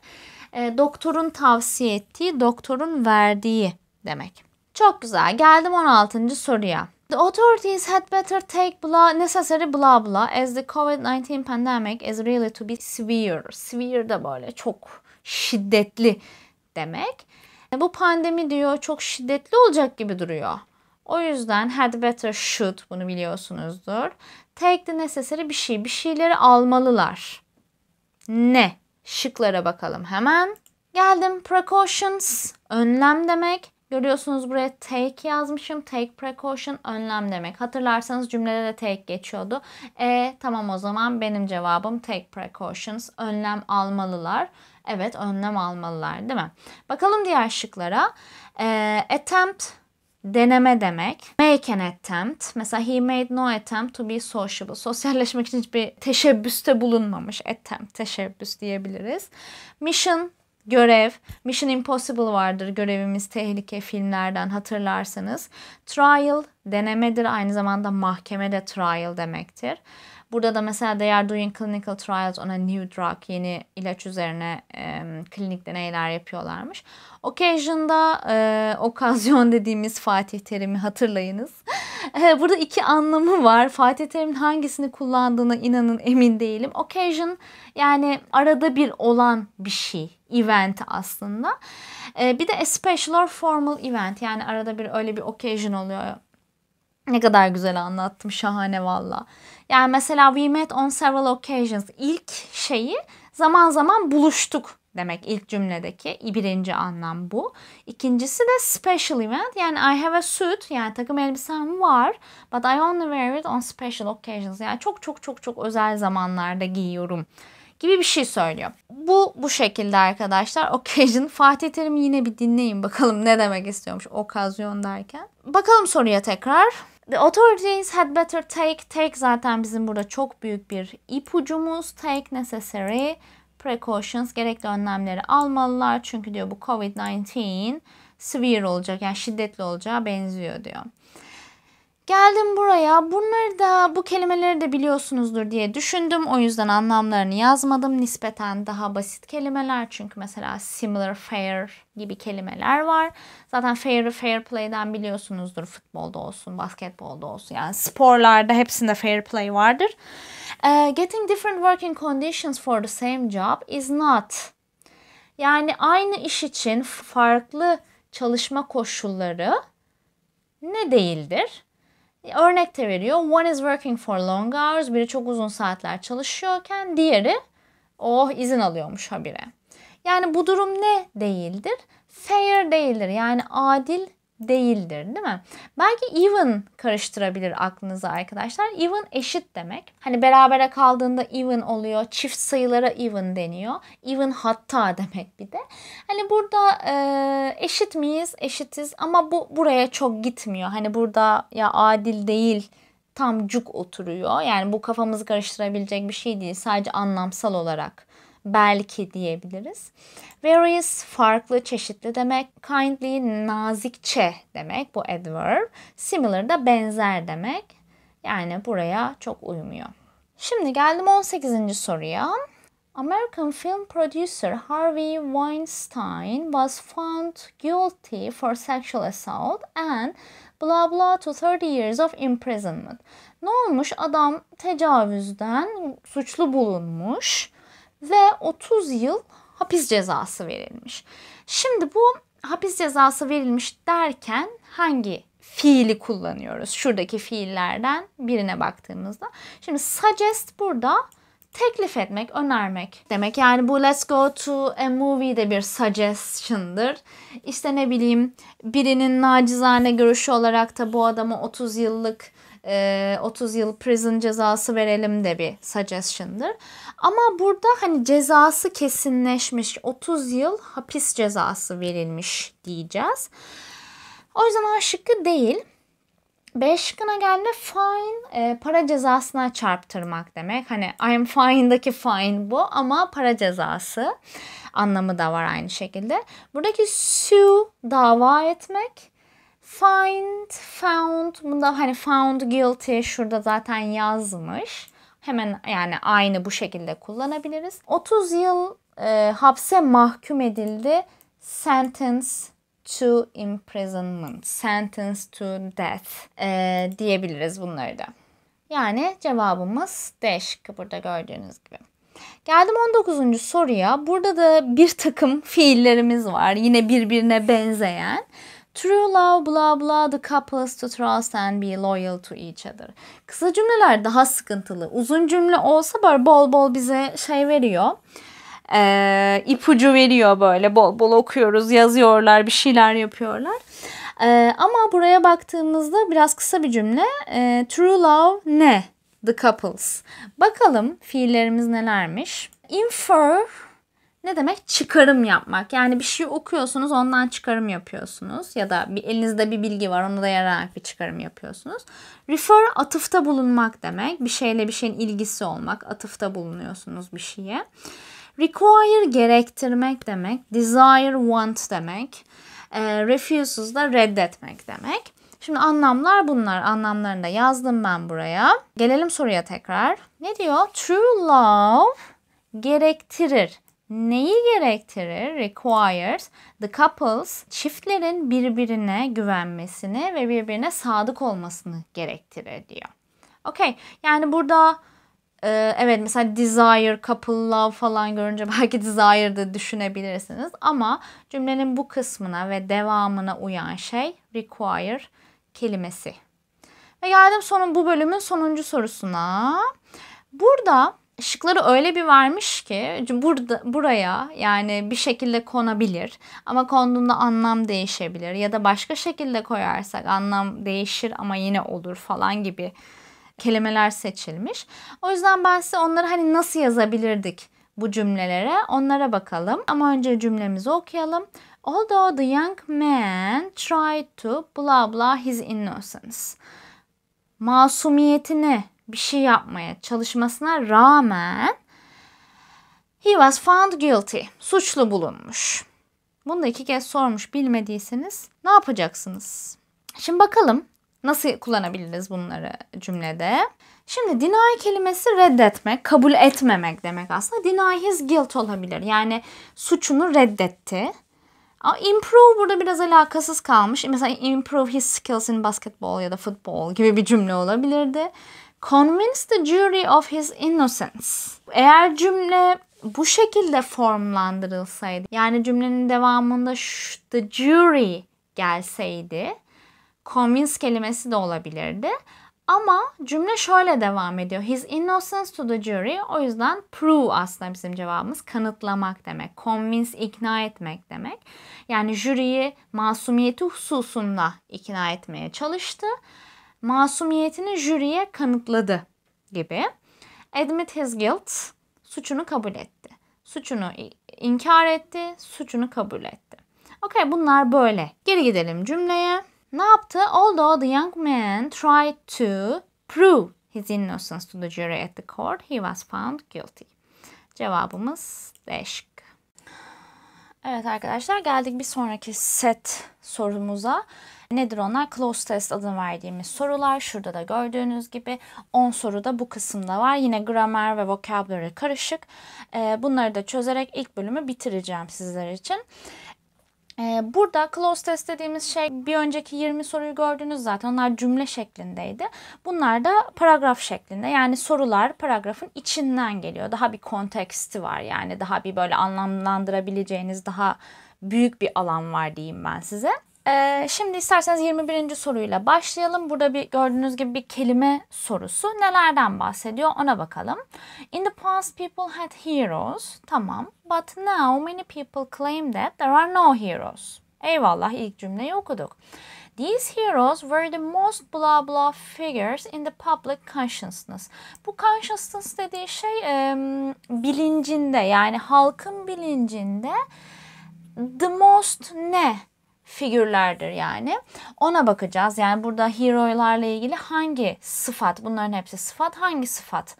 E, doktorun tavsiye ettiği, doktorun verdiği demek. Çok güzel. Geldim 16. soruya. The authorities had better take blah, necessary blah blah as the COVID-19 pandemic is really to be severe. Severe de böyle çok şiddetli demek. E, bu pandemi diyor çok şiddetli olacak gibi duruyor. O yüzden had better should bunu biliyorsunuzdur. Take the necessary bir şey. Bir şeyleri almalılar. Ne? Şıklara bakalım hemen. Geldim precautions. Önlem demek. Görüyorsunuz buraya take yazmışım. Take precaution önlem demek. Hatırlarsanız cümlede de take geçiyordu. E tamam o zaman benim cevabım take precautions. Önlem almalılar. Evet önlem almalılar değil mi? Bakalım diğer şıklara. E, attempt deneme demek. Make an attempt. Mesela he made no attempt to be sociable. Sosyalleşmek için hiçbir teşebbüste bulunmamış. Attempt, teşebbüs diyebiliriz. Mission Görev, Mission Impossible vardır görevimiz tehlike filmlerden hatırlarsanız. Trial denemedir aynı zamanda mahkemede trial demektir. Burada da mesela they are doing clinical trials on a new drug yeni ilaç üzerine e, klinik deneyler yapıyorlarmış. Occasion'da e, okazyon dediğimiz Fatih Terim'i hatırlayınız. burada iki anlamı var. Fatih Terim'in hangisini kullandığına inanın emin değilim. Occasion yani arada bir olan bir şey event aslında. E, bir de a special or formal event yani arada bir öyle bir occasion oluyor. Ne kadar güzel anlattım şahane valla. Yani mesela we met on several occasions. İlk şeyi zaman zaman buluştuk demek ilk cümledeki birinci anlam bu. İkincisi de special event yani I have a suit yani takım elbisem var but I only wear it on special occasions yani çok çok çok çok özel zamanlarda giyiyorum gibi bir şey söylüyor. Bu bu şekilde arkadaşlar. Occasion. Fatih Terim'i yine bir dinleyin bakalım ne demek istiyormuş okazyon derken. Bakalım soruya tekrar. The authorities had better take, take zaten bizim burada çok büyük bir ipucumuz. Take necessary precautions, gerekli önlemleri almalılar. Çünkü diyor bu COVID-19 severe olacak yani şiddetli olacağı benziyor diyor. Geldim buraya. Bunları da bu kelimeleri de biliyorsunuzdur diye düşündüm. O yüzden anlamlarını yazmadım. Nispeten daha basit kelimeler. Çünkü mesela similar, fair gibi kelimeler var. Zaten fair'ı fair play'den biliyorsunuzdur. Futbolda olsun, basketbolda olsun. Yani sporlarda hepsinde fair play vardır. Uh, getting different working conditions for the same job is not. Yani aynı iş için farklı çalışma koşulları ne değildir? örnek de veriyor. One is working for long hours. Biri çok uzun saatler çalışıyorken diğeri oh izin alıyormuş habire. Yani bu durum ne değildir? Fair değildir. Yani adil değildir değil mi? Belki even karıştırabilir aklınıza arkadaşlar. Even eşit demek. Hani berabere kaldığında even oluyor. Çift sayılara even deniyor. Even hatta demek bir de. Hani burada e, eşit miyiz? Eşitiz ama bu buraya çok gitmiyor. Hani burada ya adil değil tam cuk oturuyor. Yani bu kafamızı karıştırabilecek bir şey değil. Sadece anlamsal olarak belki diyebiliriz. Various farklı, çeşitli demek. Kindly nazikçe demek bu adverb. Similar da benzer demek. Yani buraya çok uymuyor. Şimdi geldim 18. soruya. American film producer Harvey Weinstein was found guilty for sexual assault and blah blah to 30 years of imprisonment. Ne olmuş? Adam tecavüzden suçlu bulunmuş ve 30 yıl hapis cezası verilmiş. Şimdi bu hapis cezası verilmiş derken hangi fiili kullanıyoruz? Şuradaki fiillerden birine baktığımızda. Şimdi suggest burada teklif etmek, önermek demek. Yani bu let's go to a movie de bir suggestion'dır. İşte ne bileyim birinin nacizane görüşü olarak da bu adama 30 yıllık e, ee, 30 yıl prison cezası verelim de bir suggestion'dır. Ama burada hani cezası kesinleşmiş 30 yıl hapis cezası verilmiş diyeceğiz. O yüzden A şıkkı değil. B şıkkına geldi fine e, para cezasına çarptırmak demek. Hani I'm am fine'daki fine bu ama para cezası anlamı da var aynı şekilde. Buradaki sue dava etmek Find, found, bunda hani found guilty şurada zaten yazmış. Hemen yani aynı bu şekilde kullanabiliriz. 30 yıl e, hapse mahkum edildi. Sentence to imprisonment, sentence to death e, diyebiliriz bunları da. Yani cevabımız D şıkkı burada gördüğünüz gibi. Geldim 19. soruya. Burada da bir takım fiillerimiz var. Yine birbirine benzeyen. True love blah blah the couples to trust and be loyal to each other. Kısa cümleler daha sıkıntılı. Uzun cümle olsa böyle bol bol bize şey veriyor. Ee, ipucu veriyor böyle bol bol okuyoruz yazıyorlar bir şeyler yapıyorlar. Ee, ama buraya baktığımızda biraz kısa bir cümle. Ee, true love ne? The couples. Bakalım fiillerimiz nelermiş? Infer ne demek? Çıkarım yapmak. Yani bir şey okuyorsunuz ondan çıkarım yapıyorsunuz. Ya da bir, elinizde bir bilgi var onu da yararak bir çıkarım yapıyorsunuz. Refer atıfta bulunmak demek. Bir şeyle bir şeyin ilgisi olmak. Atıfta bulunuyorsunuz bir şeye. Require gerektirmek demek. Desire want demek. E, refuses da reddetmek demek. Şimdi anlamlar bunlar. Anlamlarını da yazdım ben buraya. Gelelim soruya tekrar. Ne diyor? True love gerektirir neyi gerektirir? Requires the couples çiftlerin birbirine güvenmesini ve birbirine sadık olmasını gerektirir diyor. Okey yani burada e, evet mesela desire, couple love falan görünce belki desire de düşünebilirsiniz. Ama cümlenin bu kısmına ve devamına uyan şey require kelimesi. Ve geldim sonun bu bölümün sonuncu sorusuna. Burada şıkları öyle bir vermiş ki burada buraya yani bir şekilde konabilir ama konduğunda anlam değişebilir ya da başka şekilde koyarsak anlam değişir ama yine olur falan gibi kelimeler seçilmiş. O yüzden ben size onları hani nasıl yazabilirdik bu cümlelere onlara bakalım. Ama önce cümlemizi okuyalım. Although the young man tried to blah blah his innocence. Masumiyetini bir şey yapmaya çalışmasına rağmen he was found guilty. Suçlu bulunmuş. Bunu da iki kez sormuş bilmediyseniz ne yapacaksınız? Şimdi bakalım nasıl kullanabiliriz bunları cümlede. Şimdi deny kelimesi reddetmek, kabul etmemek demek aslında. Deny his guilt olabilir. Yani suçunu reddetti. Improve burada biraz alakasız kalmış. Mesela improve his skills in basketball ya da futbol gibi bir cümle olabilirdi. Convince the jury of his innocence. Eğer cümle bu şekilde formlandırılsaydı yani cümlenin devamında the jury gelseydi convince kelimesi de olabilirdi. Ama cümle şöyle devam ediyor. His innocence to the jury. O yüzden prove aslında bizim cevabımız kanıtlamak demek. Convince ikna etmek demek. Yani jüriyi masumiyeti hususunda ikna etmeye çalıştı masumiyetini jüriye kanıtladı gibi. Admit his guilt, suçunu kabul etti. Suçunu inkar etti, suçunu kabul etti. Okay, bunlar böyle. Geri gidelim cümleye. Ne yaptı? Although the young man tried to prove his innocence to the jury at the court, he was found guilty. Cevabımız D Evet arkadaşlar geldik bir sonraki set sorumuza. Nedir onlar? Close test adını verdiğimiz sorular. Şurada da gördüğünüz gibi 10 soru da bu kısımda var. Yine gramer ve vocabulary karışık. Ee, bunları da çözerek ilk bölümü bitireceğim sizler için. Ee, burada close test dediğimiz şey bir önceki 20 soruyu gördünüz zaten onlar cümle şeklindeydi. Bunlar da paragraf şeklinde yani sorular paragrafın içinden geliyor. Daha bir konteksti var yani daha bir böyle anlamlandırabileceğiniz daha büyük bir alan var diyeyim ben size. Ee, şimdi isterseniz 21. soruyla başlayalım. Burada bir gördüğünüz gibi bir kelime sorusu. Nelerden bahsediyor ona bakalım. In the past people had heroes. Tamam. But now many people claim that there are no heroes. Eyvallah ilk cümleyi okuduk. These heroes were the most blah blah figures in the public consciousness. Bu consciousness dediği şey e, bilincinde yani halkın bilincinde the most ne? figürlerdir yani. Ona bakacağız. Yani burada hero'larla ilgili hangi sıfat, bunların hepsi sıfat, hangi sıfat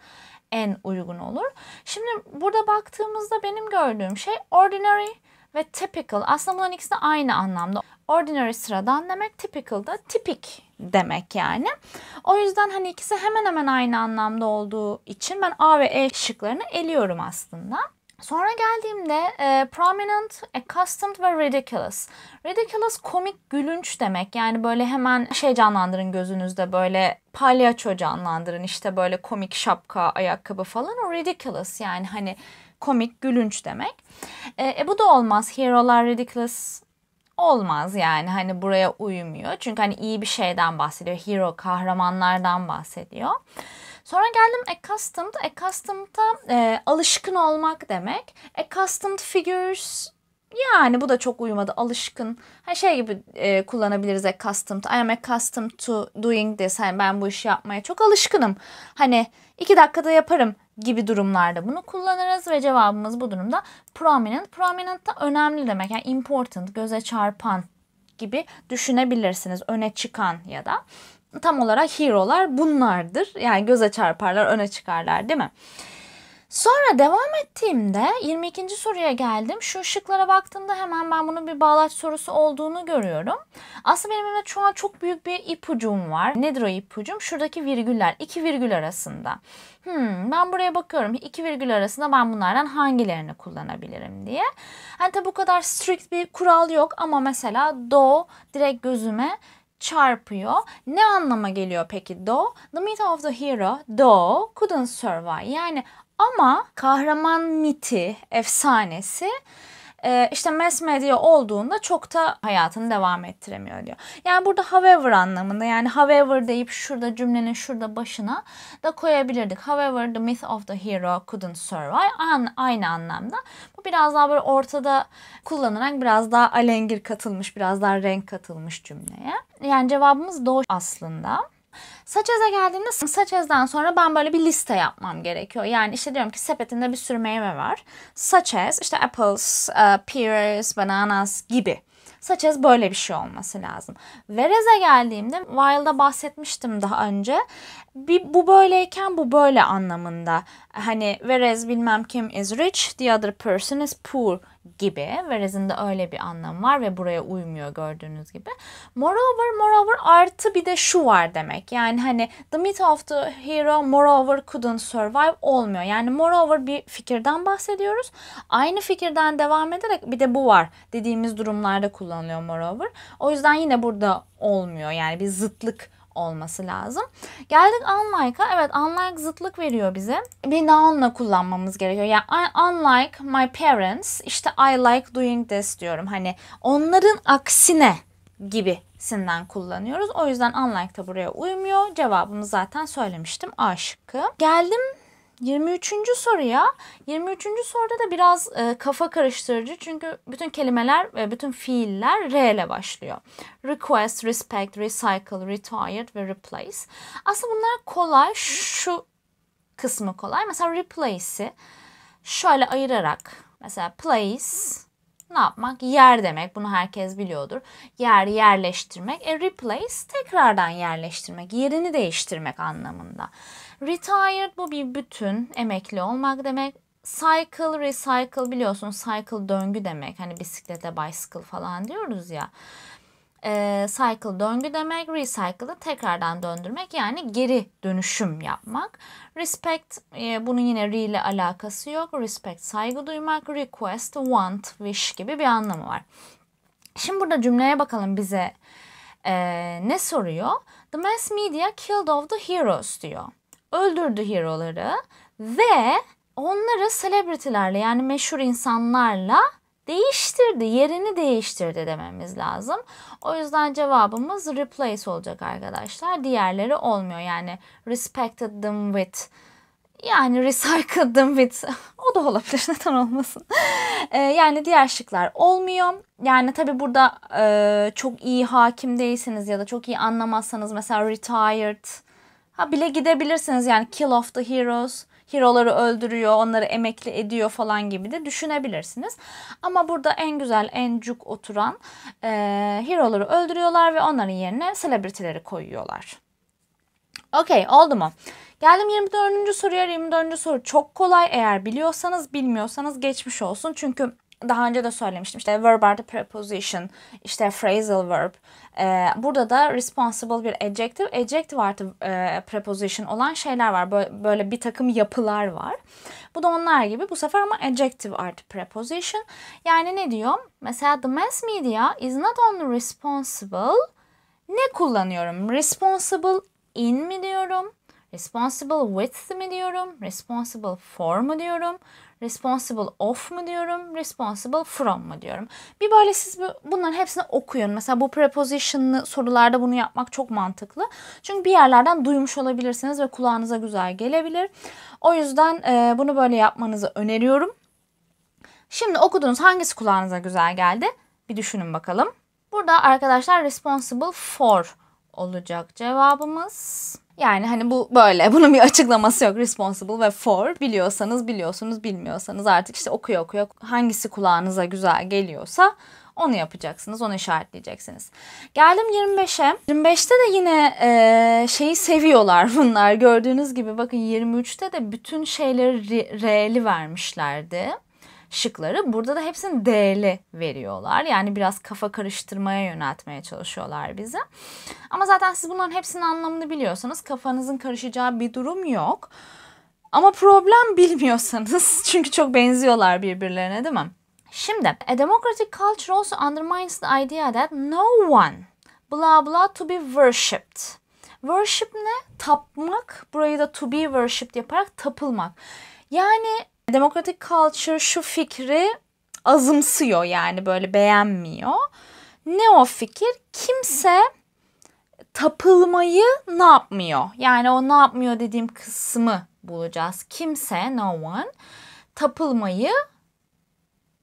en uygun olur? Şimdi burada baktığımızda benim gördüğüm şey ordinary ve typical. Aslında bunların ikisi de aynı anlamda. Ordinary sıradan demek, typical da tipik demek yani. O yüzden hani ikisi hemen hemen aynı anlamda olduğu için ben A ve E şıklarını eliyorum aslında. Sonra geldiğimde e, prominent, accustomed ve ridiculous. Ridiculous komik gülünç demek. Yani böyle hemen şey canlandırın gözünüzde böyle palyaço canlandırın işte böyle komik şapka, ayakkabı falan. O ridiculous yani hani komik, gülünç demek. E, e bu da olmaz. Hero'lar ridiculous olmaz yani hani buraya uymuyor. Çünkü hani iyi bir şeyden bahsediyor. Hero kahramanlardan bahsediyor. Sonra geldim accustomed. Accustomed'a e, alışkın olmak demek. Accustomed figures yani bu da çok uyumadı. Alışkın. Ha şey gibi e, kullanabiliriz accustomed. I am accustomed to doing this. Yani ben bu işi yapmaya çok alışkınım. Hani iki dakikada yaparım gibi durumlarda bunu kullanırız ve cevabımız bu durumda prominent. Prominent da önemli demek. Yani important, göze çarpan gibi düşünebilirsiniz. Öne çıkan ya da tam olarak hero'lar bunlardır. Yani göze çarparlar, öne çıkarlar değil mi? Sonra devam ettiğimde 22. soruya geldim. Şu şıklara baktığımda hemen ben bunun bir bağlaç sorusu olduğunu görüyorum. Aslında benim elimde şu an çok büyük bir ipucum var. Nedir o ipucum? Şuradaki virgüller. iki virgül arasında. Hmm, ben buraya bakıyorum. iki virgül arasında ben bunlardan hangilerini kullanabilirim diye. Hani tabi bu kadar strict bir kural yok ama mesela do direkt gözüme çarpıyor. Ne anlama geliyor peki do? The myth of the hero, do, couldn't survive. Yani ama kahraman miti, efsanesi e, işte mass medya olduğunda çok da hayatını devam ettiremiyor diyor. Yani burada however anlamında yani however deyip şurada cümlenin şurada başına da koyabilirdik. However the myth of the hero couldn't survive An, aynı anlamda. Bu biraz daha böyle ortada kullanılan biraz daha alengir katılmış biraz daha renk katılmış cümleye. Yani cevabımız doğru aslında. Saç Saçez'e geldiğimde saç ezden sonra ben böyle bir liste yapmam gerekiyor. Yani işte diyorum ki sepetinde bir sürü meyve var. saç ez işte apples, uh, pears, bananas gibi. saç ez böyle bir şey olması lazım. Verez'e geldiğimde Wild'a bahsetmiştim daha önce. Bir, bu böyleyken bu böyle anlamında. Hani Verez bilmem kim is rich, the other person is poor gibi. Whereas'inde öyle bir anlam var ve buraya uymuyor gördüğünüz gibi. Moreover, moreover artı bir de şu var demek. Yani hani the myth of the hero moreover couldn't survive olmuyor. Yani moreover bir fikirden bahsediyoruz. Aynı fikirden devam ederek bir de bu var dediğimiz durumlarda kullanılıyor moreover. O yüzden yine burada olmuyor. Yani bir zıtlık olması lazım. Geldik unlike'a. Evet unlike zıtlık veriyor bize. Bir noun'la kullanmamız gerekiyor. Yani I, unlike my parents işte I like doing this diyorum. Hani onların aksine gibisinden kullanıyoruz. O yüzden unlike da buraya uymuyor. Cevabımı zaten söylemiştim. A şıkkı. Geldim 23. soruya 23. soruda da biraz e, kafa karıştırıcı çünkü bütün kelimeler ve bütün fiiller R ile başlıyor. Request, respect, recycle, retired ve replace. Aslında bunlar kolay şu kısmı kolay. Mesela replace'i şöyle ayırarak mesela place ne yapmak? Yer demek. Bunu herkes biliyordur. Yer yerleştirmek. E replace tekrardan yerleştirmek. Yerini değiştirmek anlamında. Retired bu bir bütün, emekli olmak demek. Cycle, recycle biliyorsun cycle döngü demek. Hani bisiklete bicycle falan diyoruz ya. E, cycle döngü demek, recycle'ı tekrardan döndürmek yani geri dönüşüm yapmak. Respect, e, bunun yine re ile alakası yok. Respect saygı duymak, request, want, wish gibi bir anlamı var. Şimdi burada cümleye bakalım bize e, ne soruyor? The mass media killed off the heroes diyor öldürdü hero'ları ve onları celebrity'lerle yani meşhur insanlarla değiştirdi, yerini değiştirdi dememiz lazım. O yüzden cevabımız replace olacak arkadaşlar. Diğerleri olmuyor. Yani respected them with yani recycled them with o da olabilir neden olmasın. Ee, yani diğer şıklar olmuyor. Yani tabi burada e, çok iyi hakim değilseniz ya da çok iyi anlamazsanız mesela retired Ha bile gidebilirsiniz yani kill of the heroes. Hero'ları öldürüyor, onları emekli ediyor falan gibi de düşünebilirsiniz. Ama burada en güzel, en cuk oturan e, hero'ları öldürüyorlar ve onların yerine celebrity'leri koyuyorlar. Okey oldu mu? Geldim 24. soruya. 24. soru çok kolay. Eğer biliyorsanız bilmiyorsanız geçmiş olsun. Çünkü daha önce de söylemiştim işte verb artı preposition, işte phrasal verb. Ee, burada da responsible bir adjective, adjective artı e, preposition olan şeyler var. Böyle, böyle bir takım yapılar var. Bu da onlar gibi bu sefer ama adjective artı preposition. Yani ne diyor? Mesela the mass media is not only responsible. Ne kullanıyorum? Responsible in mi diyorum? Responsible with mi diyorum? Responsible for mu diyorum? responsible of mu diyorum, responsible from mu diyorum. Bir böyle siz bunların hepsini okuyun. Mesela bu preposition'lı sorularda bunu yapmak çok mantıklı. Çünkü bir yerlerden duymuş olabilirsiniz ve kulağınıza güzel gelebilir. O yüzden e, bunu böyle yapmanızı öneriyorum. Şimdi okudunuz hangisi kulağınıza güzel geldi? Bir düşünün bakalım. Burada arkadaşlar responsible for olacak cevabımız. Yani hani bu böyle. Bunun bir açıklaması yok. Responsible ve for. Biliyorsanız biliyorsunuz, bilmiyorsanız artık işte okuyor okuyor. Hangisi kulağınıza güzel geliyorsa onu yapacaksınız, onu işaretleyeceksiniz. Geldim 25'e. 25'te de yine e, şeyi seviyorlar bunlar. Gördüğünüz gibi bakın 23'te de bütün şeyleri re'li vermişlerdi şıkları. Burada da hepsinin D'li veriyorlar. Yani biraz kafa karıştırmaya yöneltmeye çalışıyorlar bizi. Ama zaten siz bunların hepsinin anlamını biliyorsanız kafanızın karışacağı bir durum yok. Ama problem bilmiyorsanız çünkü çok benziyorlar birbirlerine değil mi? Şimdi a democratic culture also undermines the idea that no one blah blah to be worshipped. Worship ne? Tapmak. Burayı da to be worshipped yaparak tapılmak. Yani Demokratik Culture şu fikri azımsıyor yani böyle beğenmiyor. Ne o fikir? Kimse tapılmayı ne yapmıyor? Yani o ne yapmıyor dediğim kısmı bulacağız. Kimse, no one tapılmayı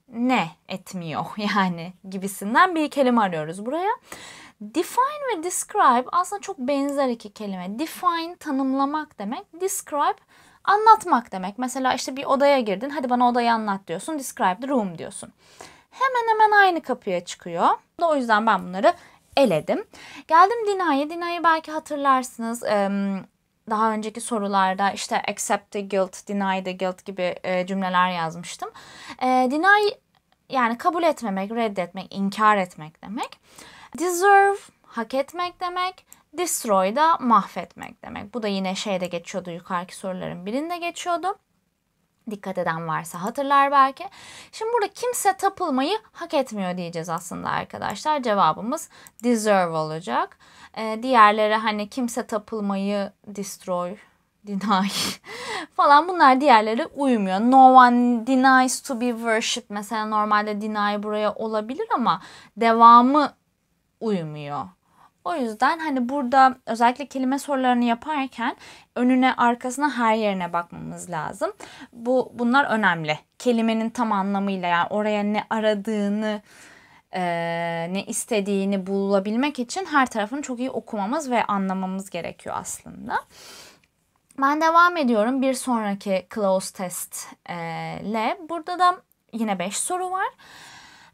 ne etmiyor yani gibisinden bir kelime arıyoruz buraya. Define ve describe aslında çok benzer iki kelime. Define tanımlamak demek, describe Anlatmak demek. Mesela işte bir odaya girdin. Hadi bana odayı anlat diyorsun. Describe the room diyorsun. Hemen hemen aynı kapıya çıkıyor. O yüzden ben bunları eledim. Geldim Dina'ya. Dina'yı belki hatırlarsınız. Daha önceki sorularda işte accept the guilt, deny the guilt gibi e, cümleler yazmıştım. E, deny yani kabul etmemek, reddetmek, inkar etmek demek. Deserve hak etmek demek. Destroy da mahvetmek demek. Bu da yine şeyde geçiyordu yukarıki soruların birinde geçiyordu. Dikkat eden varsa hatırlar belki. Şimdi burada kimse tapılmayı hak etmiyor diyeceğiz aslında arkadaşlar. Cevabımız deserve olacak. Ee, diğerleri hani kimse tapılmayı destroy, deny falan bunlar diğerleri uymuyor. No one denies to be worshipped mesela normalde deny buraya olabilir ama devamı uymuyor o yüzden hani burada özellikle kelime sorularını yaparken önüne, arkasına, her yerine bakmamız lazım. Bu bunlar önemli. Kelimenin tam anlamıyla yani oraya ne aradığını, e, ne istediğini bulabilmek için her tarafını çok iyi okumamız ve anlamamız gerekiyor aslında. Ben devam ediyorum bir sonraki close test ile. Burada da yine 5 soru var.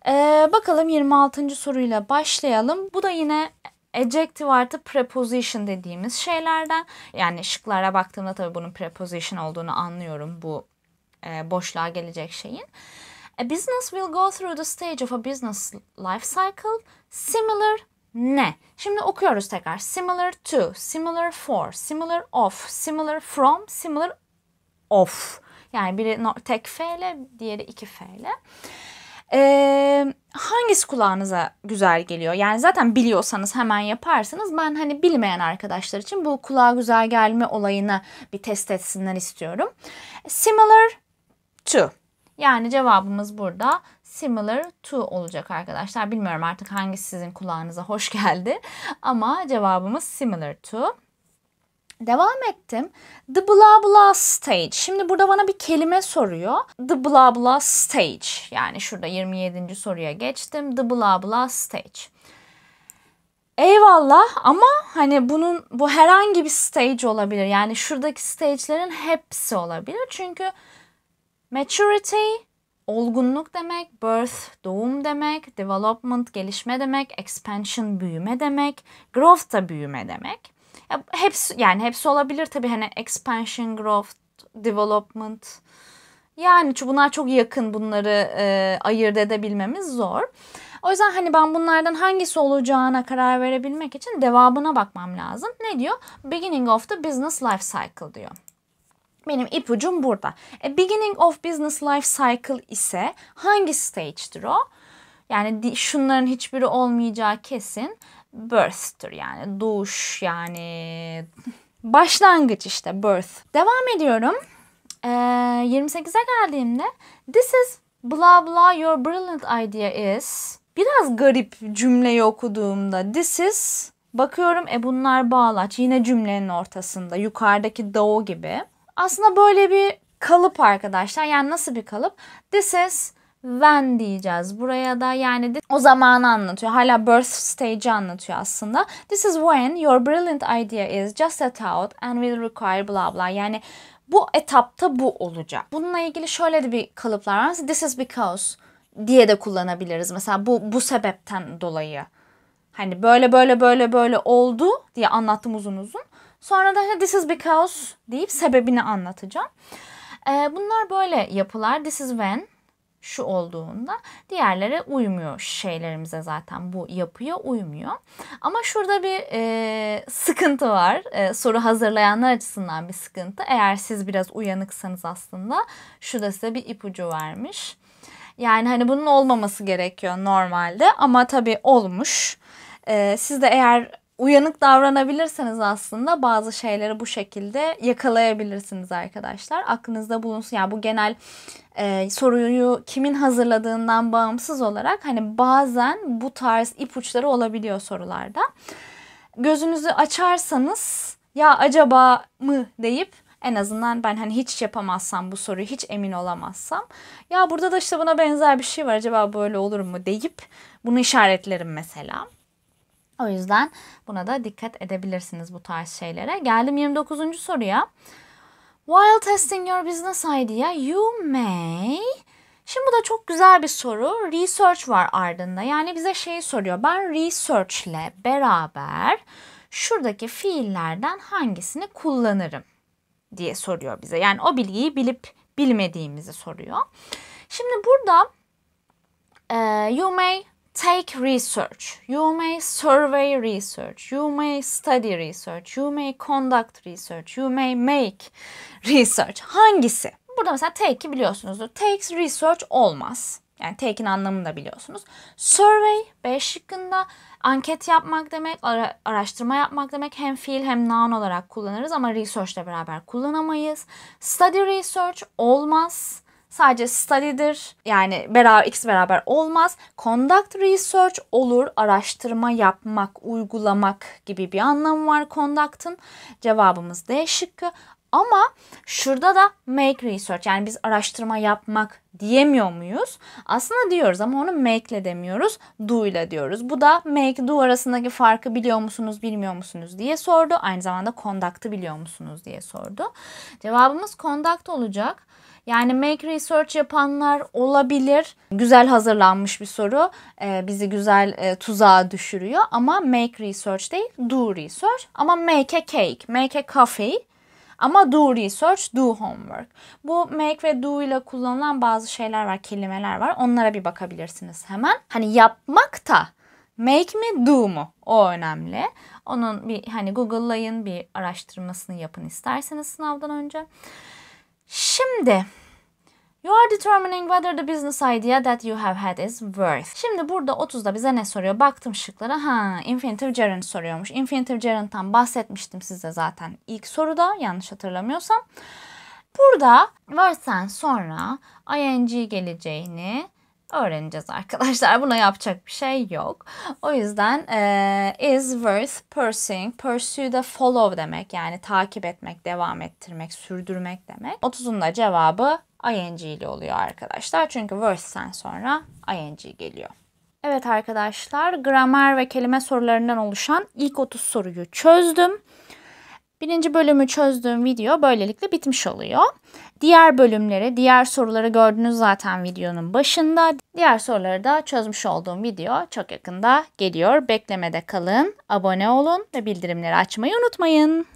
Ee, bakalım 26. soruyla başlayalım. Bu da yine adjective artı preposition dediğimiz şeylerden yani şıklara baktığımda tabii bunun preposition olduğunu anlıyorum bu e, boşluğa gelecek şeyin. A e, business will go through the stage of a business life cycle similar ne? Şimdi okuyoruz tekrar. Similar to, similar for, similar of, similar from, similar of. Yani biri tek F ile diğeri iki F ile. Ee, hangisi kulağınıza güzel geliyor? Yani zaten biliyorsanız hemen yaparsınız. Ben hani bilmeyen arkadaşlar için bu kulağa güzel gelme olayını bir test etsinler istiyorum. Similar to. Yani cevabımız burada similar to olacak arkadaşlar. Bilmiyorum artık hangisi sizin kulağınıza hoş geldi ama cevabımız similar to. Devam ettim. The blah blah stage. Şimdi burada bana bir kelime soruyor. The blah blah stage. Yani şurada 27. soruya geçtim. The blah blah stage. Eyvallah ama hani bunun bu herhangi bir stage olabilir. Yani şuradaki stage'lerin hepsi olabilir. Çünkü maturity olgunluk demek, birth doğum demek, development gelişme demek, expansion büyüme demek, growth da büyüme demek. Ya hepsi yani hepsi olabilir tabii hani expansion, growth, development. Yani bunlar çok yakın bunları e, ayırt edebilmemiz zor. O yüzden hani ben bunlardan hangisi olacağına karar verebilmek için devamına bakmam lazım. Ne diyor? Beginning of the business life cycle diyor. Benim ipucum burada. E, beginning of business life cycle ise hangi stage'dir o? Yani şunların hiçbiri olmayacağı kesin birth'tür yani doğuş yani başlangıç işte birth. Devam ediyorum. Ee, 28'e geldiğimde this is blah blah your brilliant idea is. Biraz garip cümleyi okuduğumda this is bakıyorum e bunlar bağlaç yine cümlenin ortasında yukarıdaki doğu gibi. Aslında böyle bir kalıp arkadaşlar yani nasıl bir kalıp? This is when diyeceğiz. Buraya da yani o zamanı anlatıyor. Hala birth stage'i anlatıyor aslında. This is when your brilliant idea is just set out and will require blah blah. Yani bu etapta bu olacak. Bununla ilgili şöyle de bir kalıplar var. This is because diye de kullanabiliriz. Mesela bu bu sebepten dolayı. Hani böyle böyle böyle böyle oldu diye anlattım uzun uzun. Sonra da this is because deyip sebebini anlatacağım. Ee, bunlar böyle yapılar. This is when şu olduğunda diğerlere uymuyor şeylerimize zaten bu yapıya uymuyor. Ama şurada bir e, sıkıntı var. E, soru hazırlayanlar açısından bir sıkıntı. Eğer siz biraz uyanıksanız aslında şurada size bir ipucu vermiş. Yani hani bunun olmaması gerekiyor normalde ama tabii olmuş. E, siz de eğer uyanık davranabilirseniz aslında bazı şeyleri bu şekilde yakalayabilirsiniz arkadaşlar. Aklınızda bulunsun. Yani bu genel e, soruyu kimin hazırladığından bağımsız olarak hani bazen bu tarz ipuçları olabiliyor sorularda. Gözünüzü açarsanız ya acaba mı deyip en azından ben hani hiç yapamazsam bu soruyu hiç emin olamazsam ya burada da işte buna benzer bir şey var acaba böyle olur mu deyip bunu işaretlerim mesela. O yüzden buna da dikkat edebilirsiniz bu tarz şeylere. Geldim 29. soruya. While testing your business idea, you may... Şimdi bu da çok güzel bir soru. Research var ardında. Yani bize şeyi soruyor. Ben research ile beraber şuradaki fiillerden hangisini kullanırım diye soruyor bize. Yani o bilgiyi bilip bilmediğimizi soruyor. Şimdi burada e, you may take research, you may survey research, you may study research, you may conduct research, you may make research. Hangisi? Burada mesela take'i biliyorsunuzdur. Takes research olmaz. Yani take'in anlamını da biliyorsunuz. Survey B şıkkında anket yapmak demek, araştırma yapmak demek hem fiil hem noun olarak kullanırız ama research ile beraber kullanamayız. Study research olmaz sadece study'dir. Yani beraber ikisi beraber olmaz. Conduct research olur. Araştırma yapmak, uygulamak gibi bir anlamı var conduct'ın. Cevabımız D şıkkı. Ama şurada da make research yani biz araştırma yapmak diyemiyor muyuz? Aslında diyoruz ama onu make ile demiyoruz, do ile diyoruz. Bu da make do arasındaki farkı biliyor musunuz, bilmiyor musunuz diye sordu. Aynı zamanda conduct'ı biliyor musunuz diye sordu. Cevabımız conduct olacak. Yani make research yapanlar olabilir. Güzel hazırlanmış bir soru e, bizi güzel e, tuzağa düşürüyor ama make research değil do research ama make a cake, make a coffee ama do research, do homework. Bu make ve do ile kullanılan bazı şeyler var, kelimeler var. Onlara bir bakabilirsiniz hemen. Hani yapmak da make mi do mu? O önemli. Onun bir hani Google'layın bir araştırmasını yapın isterseniz sınavdan önce. Şimdi You are determining whether the business idea that you have had is worth. Şimdi burada 30'da bize ne soruyor? Baktım şıklara. Ha, infinitive gerund soruyormuş. Infinitive gerund'tan bahsetmiştim size zaten ilk soruda yanlış hatırlamıyorsam. Burada worth'ten sonra ing geleceğini öğreneceğiz arkadaşlar. Buna yapacak bir şey yok. O yüzden e, is worth pursuing. Pursue da follow demek. Yani takip etmek, devam ettirmek, sürdürmek demek. 30'un da cevabı ing ile oluyor arkadaşlar. Çünkü worth'ten sonra ing geliyor. Evet arkadaşlar gramer ve kelime sorularından oluşan ilk 30 soruyu çözdüm. Birinci bölümü çözdüğüm video böylelikle bitmiş oluyor. Diğer bölümleri, diğer soruları gördünüz zaten videonun başında. Diğer soruları da çözmüş olduğum video çok yakında geliyor. Beklemede kalın, abone olun ve bildirimleri açmayı unutmayın.